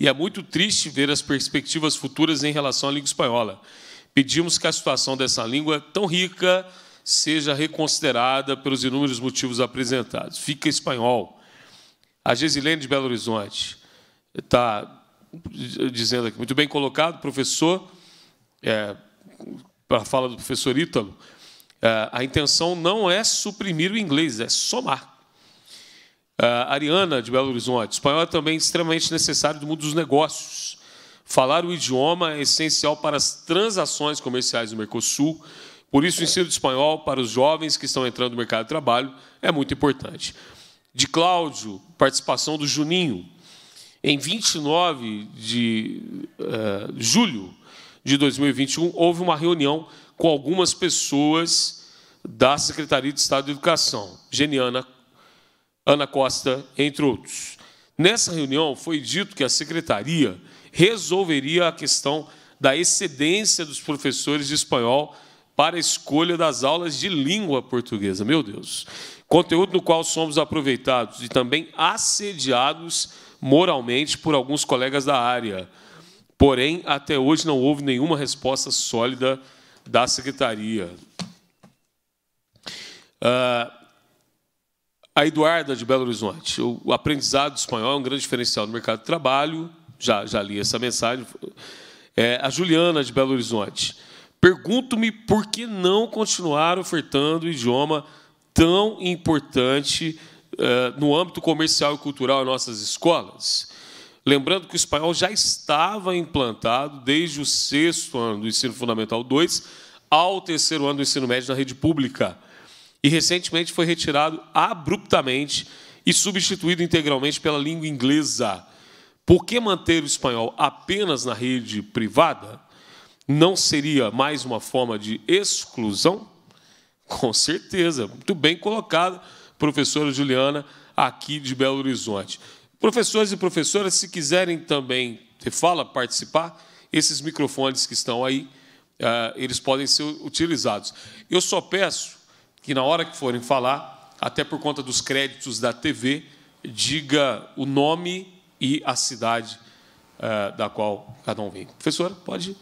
e é muito triste ver as perspectivas futuras em relação à língua espanhola. Pedimos que a situação dessa língua tão rica seja reconsiderada pelos inúmeros motivos apresentados. Fica espanhol. A Gesilene de Belo Horizonte está dizendo aqui, muito bem colocado, professor, é, para a fala do professor Ítalo, ah, a intenção não é suprimir o inglês, é somar. Ah, Ariana, de Belo Horizonte. espanhol é também extremamente necessário do mundo dos negócios. Falar o idioma é essencial para as transações comerciais do Mercosul. Por isso, o ensino de espanhol para os jovens que estão entrando no mercado de trabalho é muito importante. De Cláudio, participação do Juninho. Em 29 de uh, julho de 2021, houve uma reunião com algumas pessoas da Secretaria de Estado de Educação, Geniana, Ana Costa, entre outros. Nessa reunião foi dito que a secretaria resolveria a questão da excedência dos professores de espanhol para a escolha das aulas de língua portuguesa. Meu Deus! Conteúdo no qual somos aproveitados e também assediados moralmente por alguns colegas da área. Porém, até hoje não houve nenhuma resposta sólida da secretaria. Uh, a Eduarda, de Belo Horizonte. O aprendizado do espanhol é um grande diferencial no mercado de trabalho. Já, já li essa mensagem. É, a Juliana, de Belo Horizonte. Pergunto-me por que não continuar ofertando o idioma tão importante uh, no âmbito comercial e cultural em nossas escolas. Lembrando que o espanhol já estava implantado desde o sexto ano do ensino fundamental 2 ao terceiro ano do ensino médio na rede pública. E recentemente foi retirado abruptamente e substituído integralmente pela língua inglesa. Por que manter o espanhol apenas na rede privada? Não seria mais uma forma de exclusão? Com certeza. Muito bem colocado, professora Juliana, aqui de Belo Horizonte. Professores e professoras, se quiserem também ter fala, participar, esses microfones que estão aí, eh, eles podem ser utilizados. Eu só peço que, na hora que forem falar, até por conta dos créditos da TV, diga o nome e a cidade eh, da qual cada um vem. Professora, pode ir.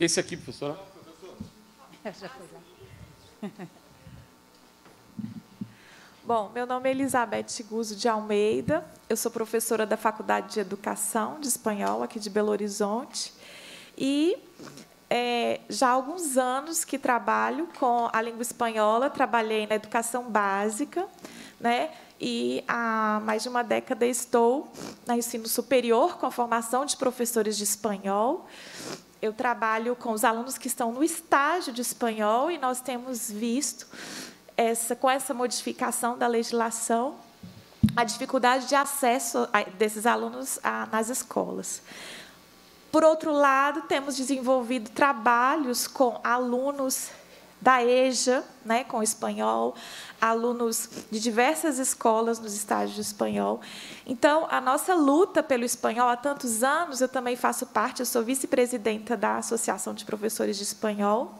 Esse aqui, professora. (laughs) (laughs) Bom, meu nome é Elizabeth Guzo de Almeida, eu sou professora da Faculdade de Educação de Espanhol aqui de Belo Horizonte e é, já há alguns anos que trabalho com a língua espanhola, trabalhei na educação básica, né? E há mais de uma década estou no ensino superior com a formação de professores de espanhol eu trabalho com os alunos que estão no estágio de espanhol e nós temos visto essa, com essa modificação da legislação a dificuldade de acesso a, desses alunos a, nas escolas. Por outro lado, temos desenvolvido trabalhos com alunos da EJA, né, com espanhol, alunos de diversas escolas nos estágios de espanhol. Então, a nossa luta pelo espanhol há tantos anos, eu também faço parte, eu sou vice-presidenta da Associação de Professores de Espanhol.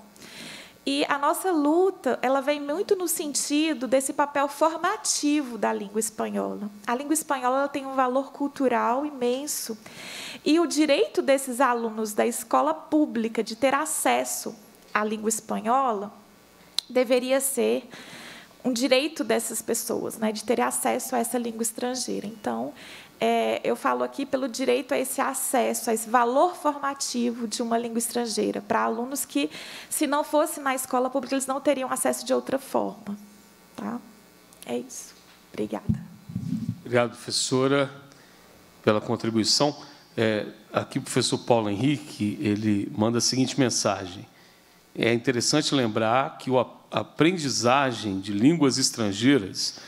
E a nossa luta, ela vem muito no sentido desse papel formativo da língua espanhola. A língua espanhola tem um valor cultural imenso. E o direito desses alunos da escola pública de ter acesso a língua espanhola deveria ser um direito dessas pessoas, né, de ter acesso a essa língua estrangeira. Então, é, eu falo aqui pelo direito a esse acesso, a esse valor formativo de uma língua estrangeira, para alunos que, se não fosse na escola pública, eles não teriam acesso de outra forma. Tá? É isso. Obrigada. Obrigado, professora, pela contribuição. É, aqui o professor Paulo Henrique ele manda a seguinte mensagem é interessante lembrar que a aprendizagem de línguas estrangeiras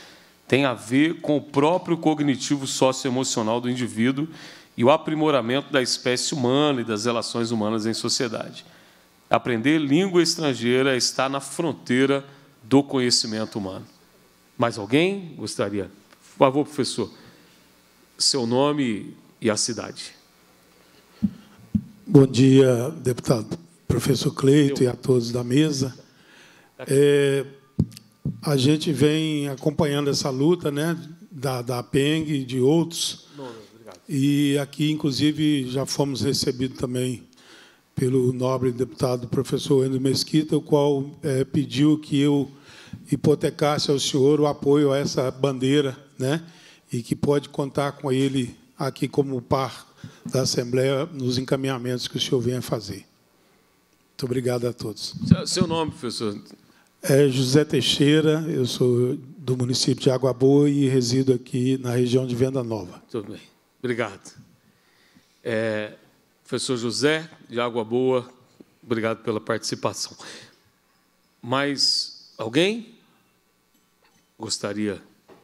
tem a ver com o próprio cognitivo socioemocional do indivíduo e o aprimoramento da espécie humana e das relações humanas em sociedade. Aprender língua estrangeira está na fronteira do conhecimento humano. Mais alguém gostaria? Por favor, professor, seu nome e a cidade. Bom dia, deputado professor Cleito e a todos da mesa. É, a gente vem acompanhando essa luta né, da, da PENG e de outros. E aqui, inclusive, já fomos recebidos também pelo nobre deputado professor Endo Mesquita, o qual é, pediu que eu hipotecasse ao senhor o apoio a essa bandeira, né? e que pode contar com ele aqui como par da Assembleia nos encaminhamentos que o senhor venha fazer. Muito obrigado a todos. Seu nome, professor? É José Teixeira, eu sou do município de Água Boa e resido aqui na região de Venda Nova. Tudo bem, obrigado. É, professor José de Água Boa, obrigado pela participação. Mais alguém gostaria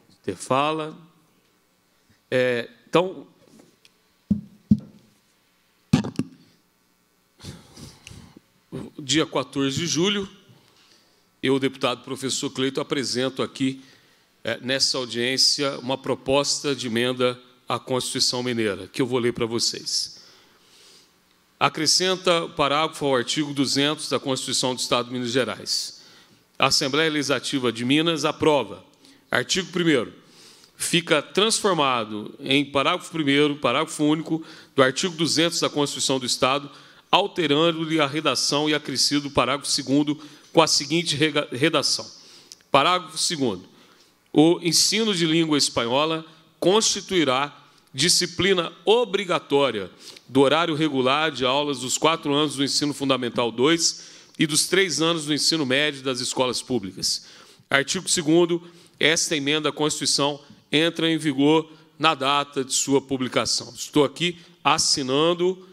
de ter fala? É, então, dia 14 de julho, eu, deputado professor Cleito, apresento aqui, é, nessa audiência, uma proposta de emenda à Constituição Mineira, que eu vou ler para vocês. Acrescenta o parágrafo ao artigo 200 da Constituição do Estado de Minas Gerais. A Assembleia Legislativa de Minas aprova. Artigo 1 fica transformado em parágrafo 1 parágrafo único do artigo 200 da Constituição do Estado alterando-lhe a redação e acrescido o parágrafo 2 com a seguinte redação. Parágrafo 2 O ensino de língua espanhola constituirá disciplina obrigatória do horário regular de aulas dos quatro anos do ensino fundamental 2 e dos três anos do ensino médio das escolas públicas. Artigo 2 esta emenda à Constituição entra em vigor na data de sua publicação. Estou aqui assinando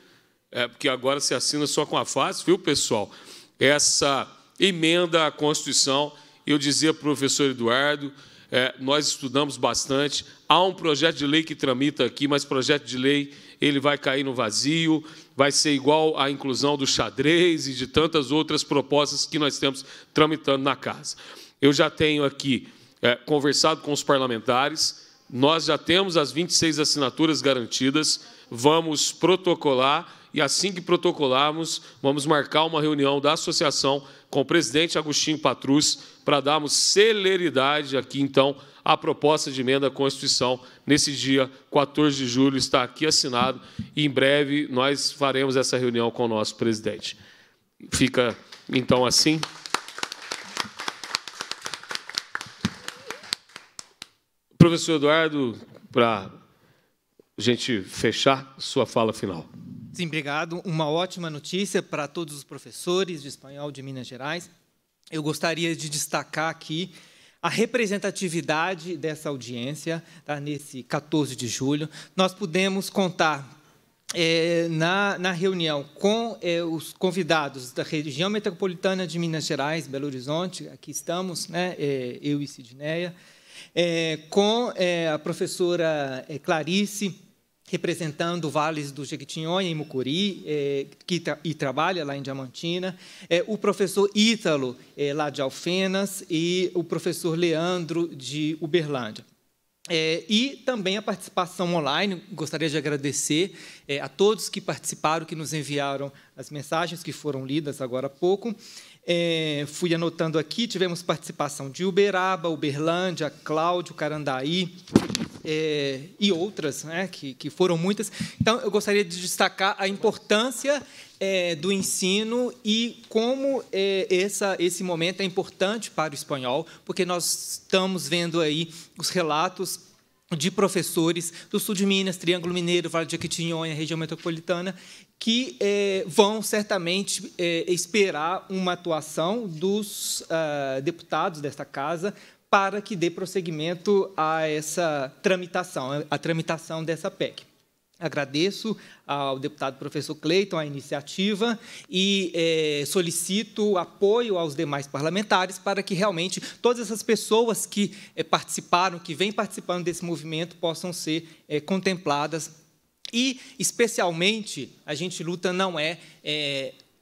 é, porque agora se assina só com a face, viu, pessoal? Essa emenda à Constituição, eu dizia para o professor Eduardo, é, nós estudamos bastante. Há um projeto de lei que tramita aqui, mas projeto de lei ele vai cair no vazio, vai ser igual à inclusão do xadrez e de tantas outras propostas que nós temos tramitando na casa. Eu já tenho aqui é, conversado com os parlamentares, nós já temos as 26 assinaturas garantidas, vamos protocolar e assim que protocolarmos, vamos marcar uma reunião da associação com o presidente Agostinho Patrus para darmos celeridade aqui, então, à proposta de emenda à Constituição. Nesse dia, 14 de julho, está aqui assinado e, em breve, nós faremos essa reunião com o nosso presidente. Fica, então, assim. Professor Eduardo, para gente fechar sua fala final. Sim, obrigado. Uma ótima notícia para todos os professores de espanhol de Minas Gerais. Eu gostaria de destacar aqui a representatividade dessa audiência, tá, nesse 14 de julho. Nós pudemos contar é, na, na, reunião com é, os convidados da região metropolitana de Minas Gerais, Belo Horizonte, aqui estamos, né, é, eu e Sidneia, é, com é, a professora é, Clarice representando vales do Jequitinhonha e Mucuri, é, que tra e trabalha lá em Diamantina, é, o professor Ítalo, é, lá de Alfenas, e o professor Leandro, de Uberlândia. É, e também a participação online. Gostaria de agradecer é, a todos que participaram, que nos enviaram as mensagens que foram lidas agora há pouco. É, fui anotando aqui, tivemos participação de Uberaba, Uberlândia, Cláudio, Carandaí, é, e outras, né, que, que foram muitas. Então, eu gostaria de destacar a importância é, do ensino e como é, essa, esse momento é importante para o espanhol, porque nós estamos vendo aí os relatos de professores do sul de Minas, Triângulo Mineiro, Vale de Jequitinhonha, região metropolitana, que é, vão certamente é, esperar uma atuação dos uh, deputados desta casa para que dê prosseguimento a essa tramitação, a tramitação dessa PEC. Agradeço ao deputado professor Cleiton a iniciativa e é, solicito apoio aos demais parlamentares para que realmente todas essas pessoas que é, participaram, que vêm participando desse movimento, possam ser é, contempladas. E, especialmente, a gente luta não é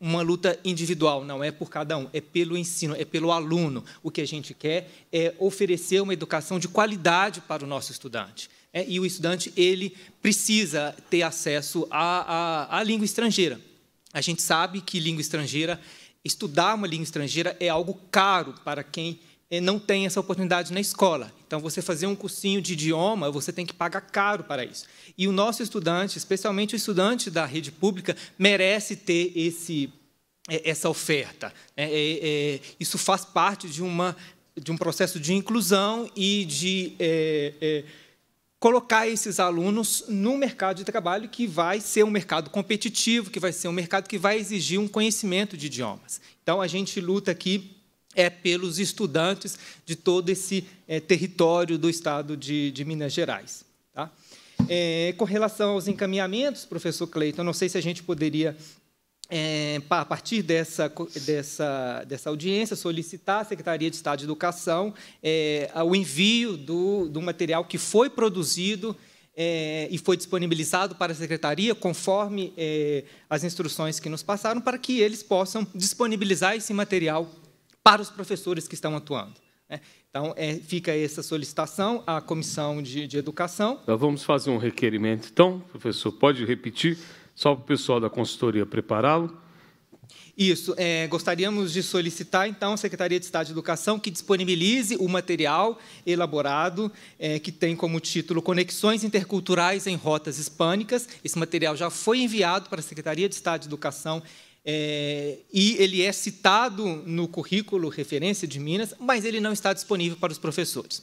uma luta individual, não é por cada um, é pelo ensino, é pelo aluno. O que a gente quer é oferecer uma educação de qualidade para o nosso estudante. É, e o estudante ele precisa ter acesso à, à, à língua estrangeira. A gente sabe que língua estrangeira, estudar uma língua estrangeira é algo caro para quem não tem essa oportunidade na escola. Então, você fazer um cursinho de idioma, você tem que pagar caro para isso. E o nosso estudante, especialmente o estudante da rede pública, merece ter esse, é, essa oferta. Né? É, é, isso faz parte de, uma, de um processo de inclusão e de é, é, colocar esses alunos no mercado de trabalho que vai ser um mercado competitivo, que vai ser um mercado que vai exigir um conhecimento de idiomas. Então, a gente luta aqui é pelos estudantes de todo esse é, território do estado de, de Minas Gerais. Tá? É, com relação aos encaminhamentos, professor Cleiton, não sei se a gente poderia, é, a partir dessa, dessa, dessa audiência, solicitar à Secretaria de Estado de Educação é, o envio do, do material que foi produzido é, e foi disponibilizado para a secretaria, conforme é, as instruções que nos passaram, para que eles possam disponibilizar esse material para os professores que estão atuando. Né? Então, é, fica essa solicitação à Comissão de, de Educação. Nós vamos fazer um requerimento, então, professor, pode repetir, só para o pessoal da consultoria prepará-lo. Isso. É, gostaríamos de solicitar, então, à Secretaria de Estado de Educação que disponibilize o material elaborado, é, que tem como título Conexões Interculturais em Rotas Hispânicas. Esse material já foi enviado para a Secretaria de Estado de Educação é, e ele é citado no currículo referência de Minas, mas ele não está disponível para os professores.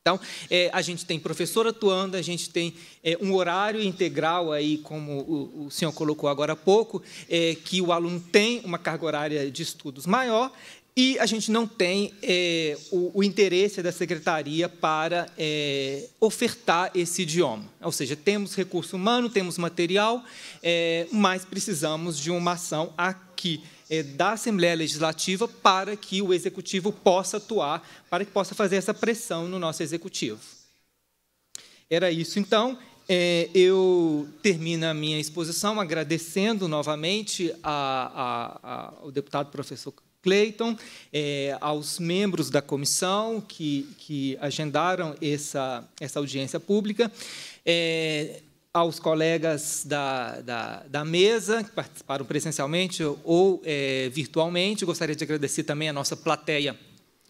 Então, é, a gente tem professor atuando, a gente tem é, um horário integral, aí, como o, o senhor colocou agora há pouco, é, que o aluno tem uma carga horária de estudos maior, e a gente não tem é, o, o, interesse da secretaria para é, ofertar esse idioma. Ou seja, temos recurso humano, temos material, é, mas precisamos de uma ação aqui é, da Assembleia Legislativa para que o Executivo possa atuar, para que possa fazer essa pressão no nosso Executivo. Era isso, então. É, eu termino a minha exposição agradecendo novamente a, a, a, ao deputado professor Clayton, eh, aos membros da comissão que, que agendaram essa, essa audiência pública, eh, aos colegas da, da, da, mesa que participaram presencialmente ou eh, virtualmente. Gostaria de agradecer também a nossa plateia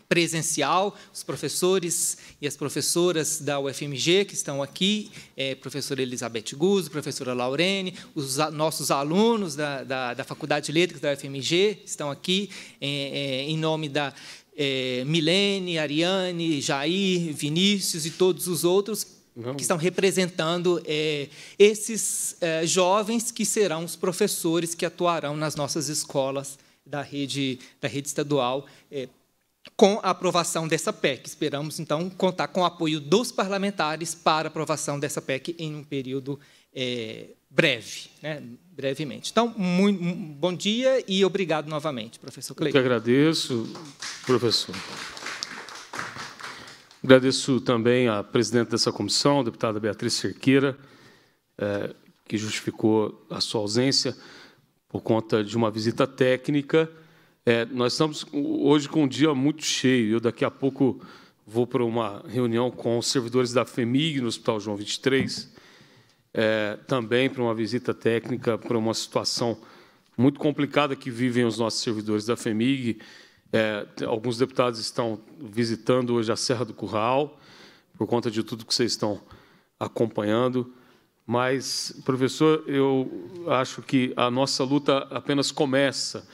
presencial, os professores e as professoras da UFMG que estão aqui, é, professora Elizabeth Guzzo, professora Laurene, os a, nossos alunos da, da, da, Faculdade de Letras da UFMG estão aqui, é, é, em nome da é, Milene, Ariane, Jair, Vinícius e todos os outros Vamos. que estão representando é, esses é, jovens que serão os professores que atuarão nas nossas escolas da rede, da rede estadual com a aprovação dessa PEC. Esperamos, então, contar com o apoio dos parlamentares para a aprovação dessa PEC em um período é, breve, né? brevemente. Então, muito, bom dia e obrigado novamente, professor Cleiton. Eu que agradeço, professor. Agradeço também à presidente dessa comissão, a deputada Beatriz Cerqueira, é, que justificou a sua ausência por conta de uma visita técnica, é, nós estamos hoje com um dia muito cheio. Eu daqui a pouco vou para uma reunião com os servidores da FEMIG no Hospital João 23, é, também para uma visita técnica para uma situação muito complicada que vivem os nossos servidores da FEMIG. É, alguns deputados estão visitando hoje a Serra do Curral, por conta de tudo que vocês estão acompanhando. Mas, professor, eu acho que a nossa luta apenas começa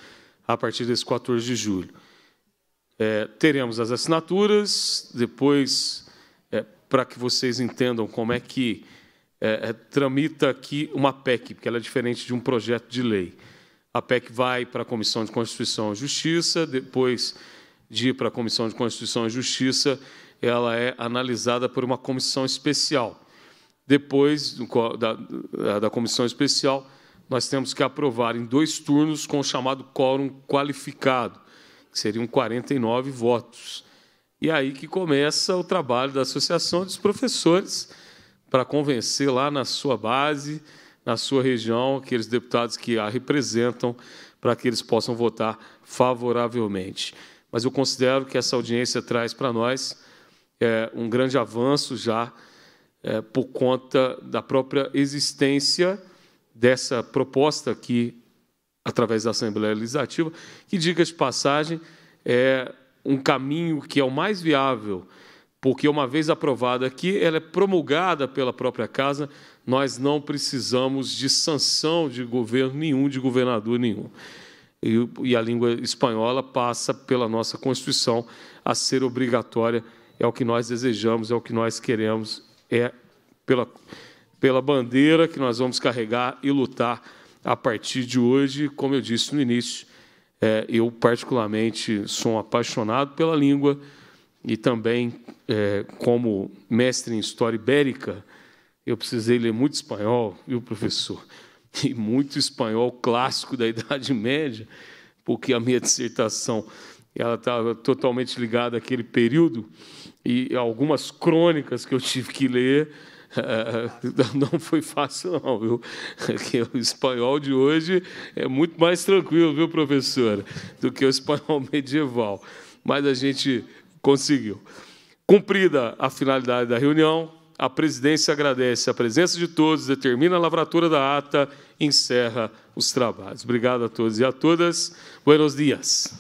a partir desse 14 de julho. É, teremos as assinaturas, depois, é, para que vocês entendam como é que é, é tramita aqui uma PEC, porque ela é diferente de um projeto de lei. A PEC vai para a Comissão de Constituição e Justiça, depois de ir para a Comissão de Constituição e Justiça, ela é analisada por uma comissão especial. Depois da, da comissão especial, nós temos que aprovar em dois turnos com o chamado quórum qualificado, que seriam 49 votos. E é aí que começa o trabalho da Associação dos Professores para convencer lá na sua base, na sua região, aqueles deputados que a representam, para que eles possam votar favoravelmente. Mas eu considero que essa audiência traz para nós é, um grande avanço já é, por conta da própria existência dessa proposta aqui, através da Assembleia Legislativa, que, diga de passagem, é um caminho que é o mais viável, porque, uma vez aprovada aqui, ela é promulgada pela própria Casa, nós não precisamos de sanção de governo nenhum, de governador nenhum. E, e a língua espanhola passa pela nossa Constituição a ser obrigatória, é o que nós desejamos, é o que nós queremos, é pela pela bandeira que nós vamos carregar e lutar a partir de hoje. Como eu disse no início, é, eu particularmente sou um apaixonado pela língua e também, é, como mestre em história ibérica, eu precisei ler muito espanhol, viu, professor? (laughs) E muito espanhol clássico da Idade Média, porque a minha dissertação ela estava totalmente ligada àquele período e algumas crônicas que eu tive que ler (laughs) não foi fácil, não, viu? o espanhol de hoje é muito mais tranquilo, viu, professora, do que o espanhol (laughs) medieval. Mas a gente conseguiu. Cumprida a finalidade da reunião, a presidência agradece a presença de todos, determina a lavratura da ata e encerra os trabalhos. Obrigado a todos e a todas. Buenos dias.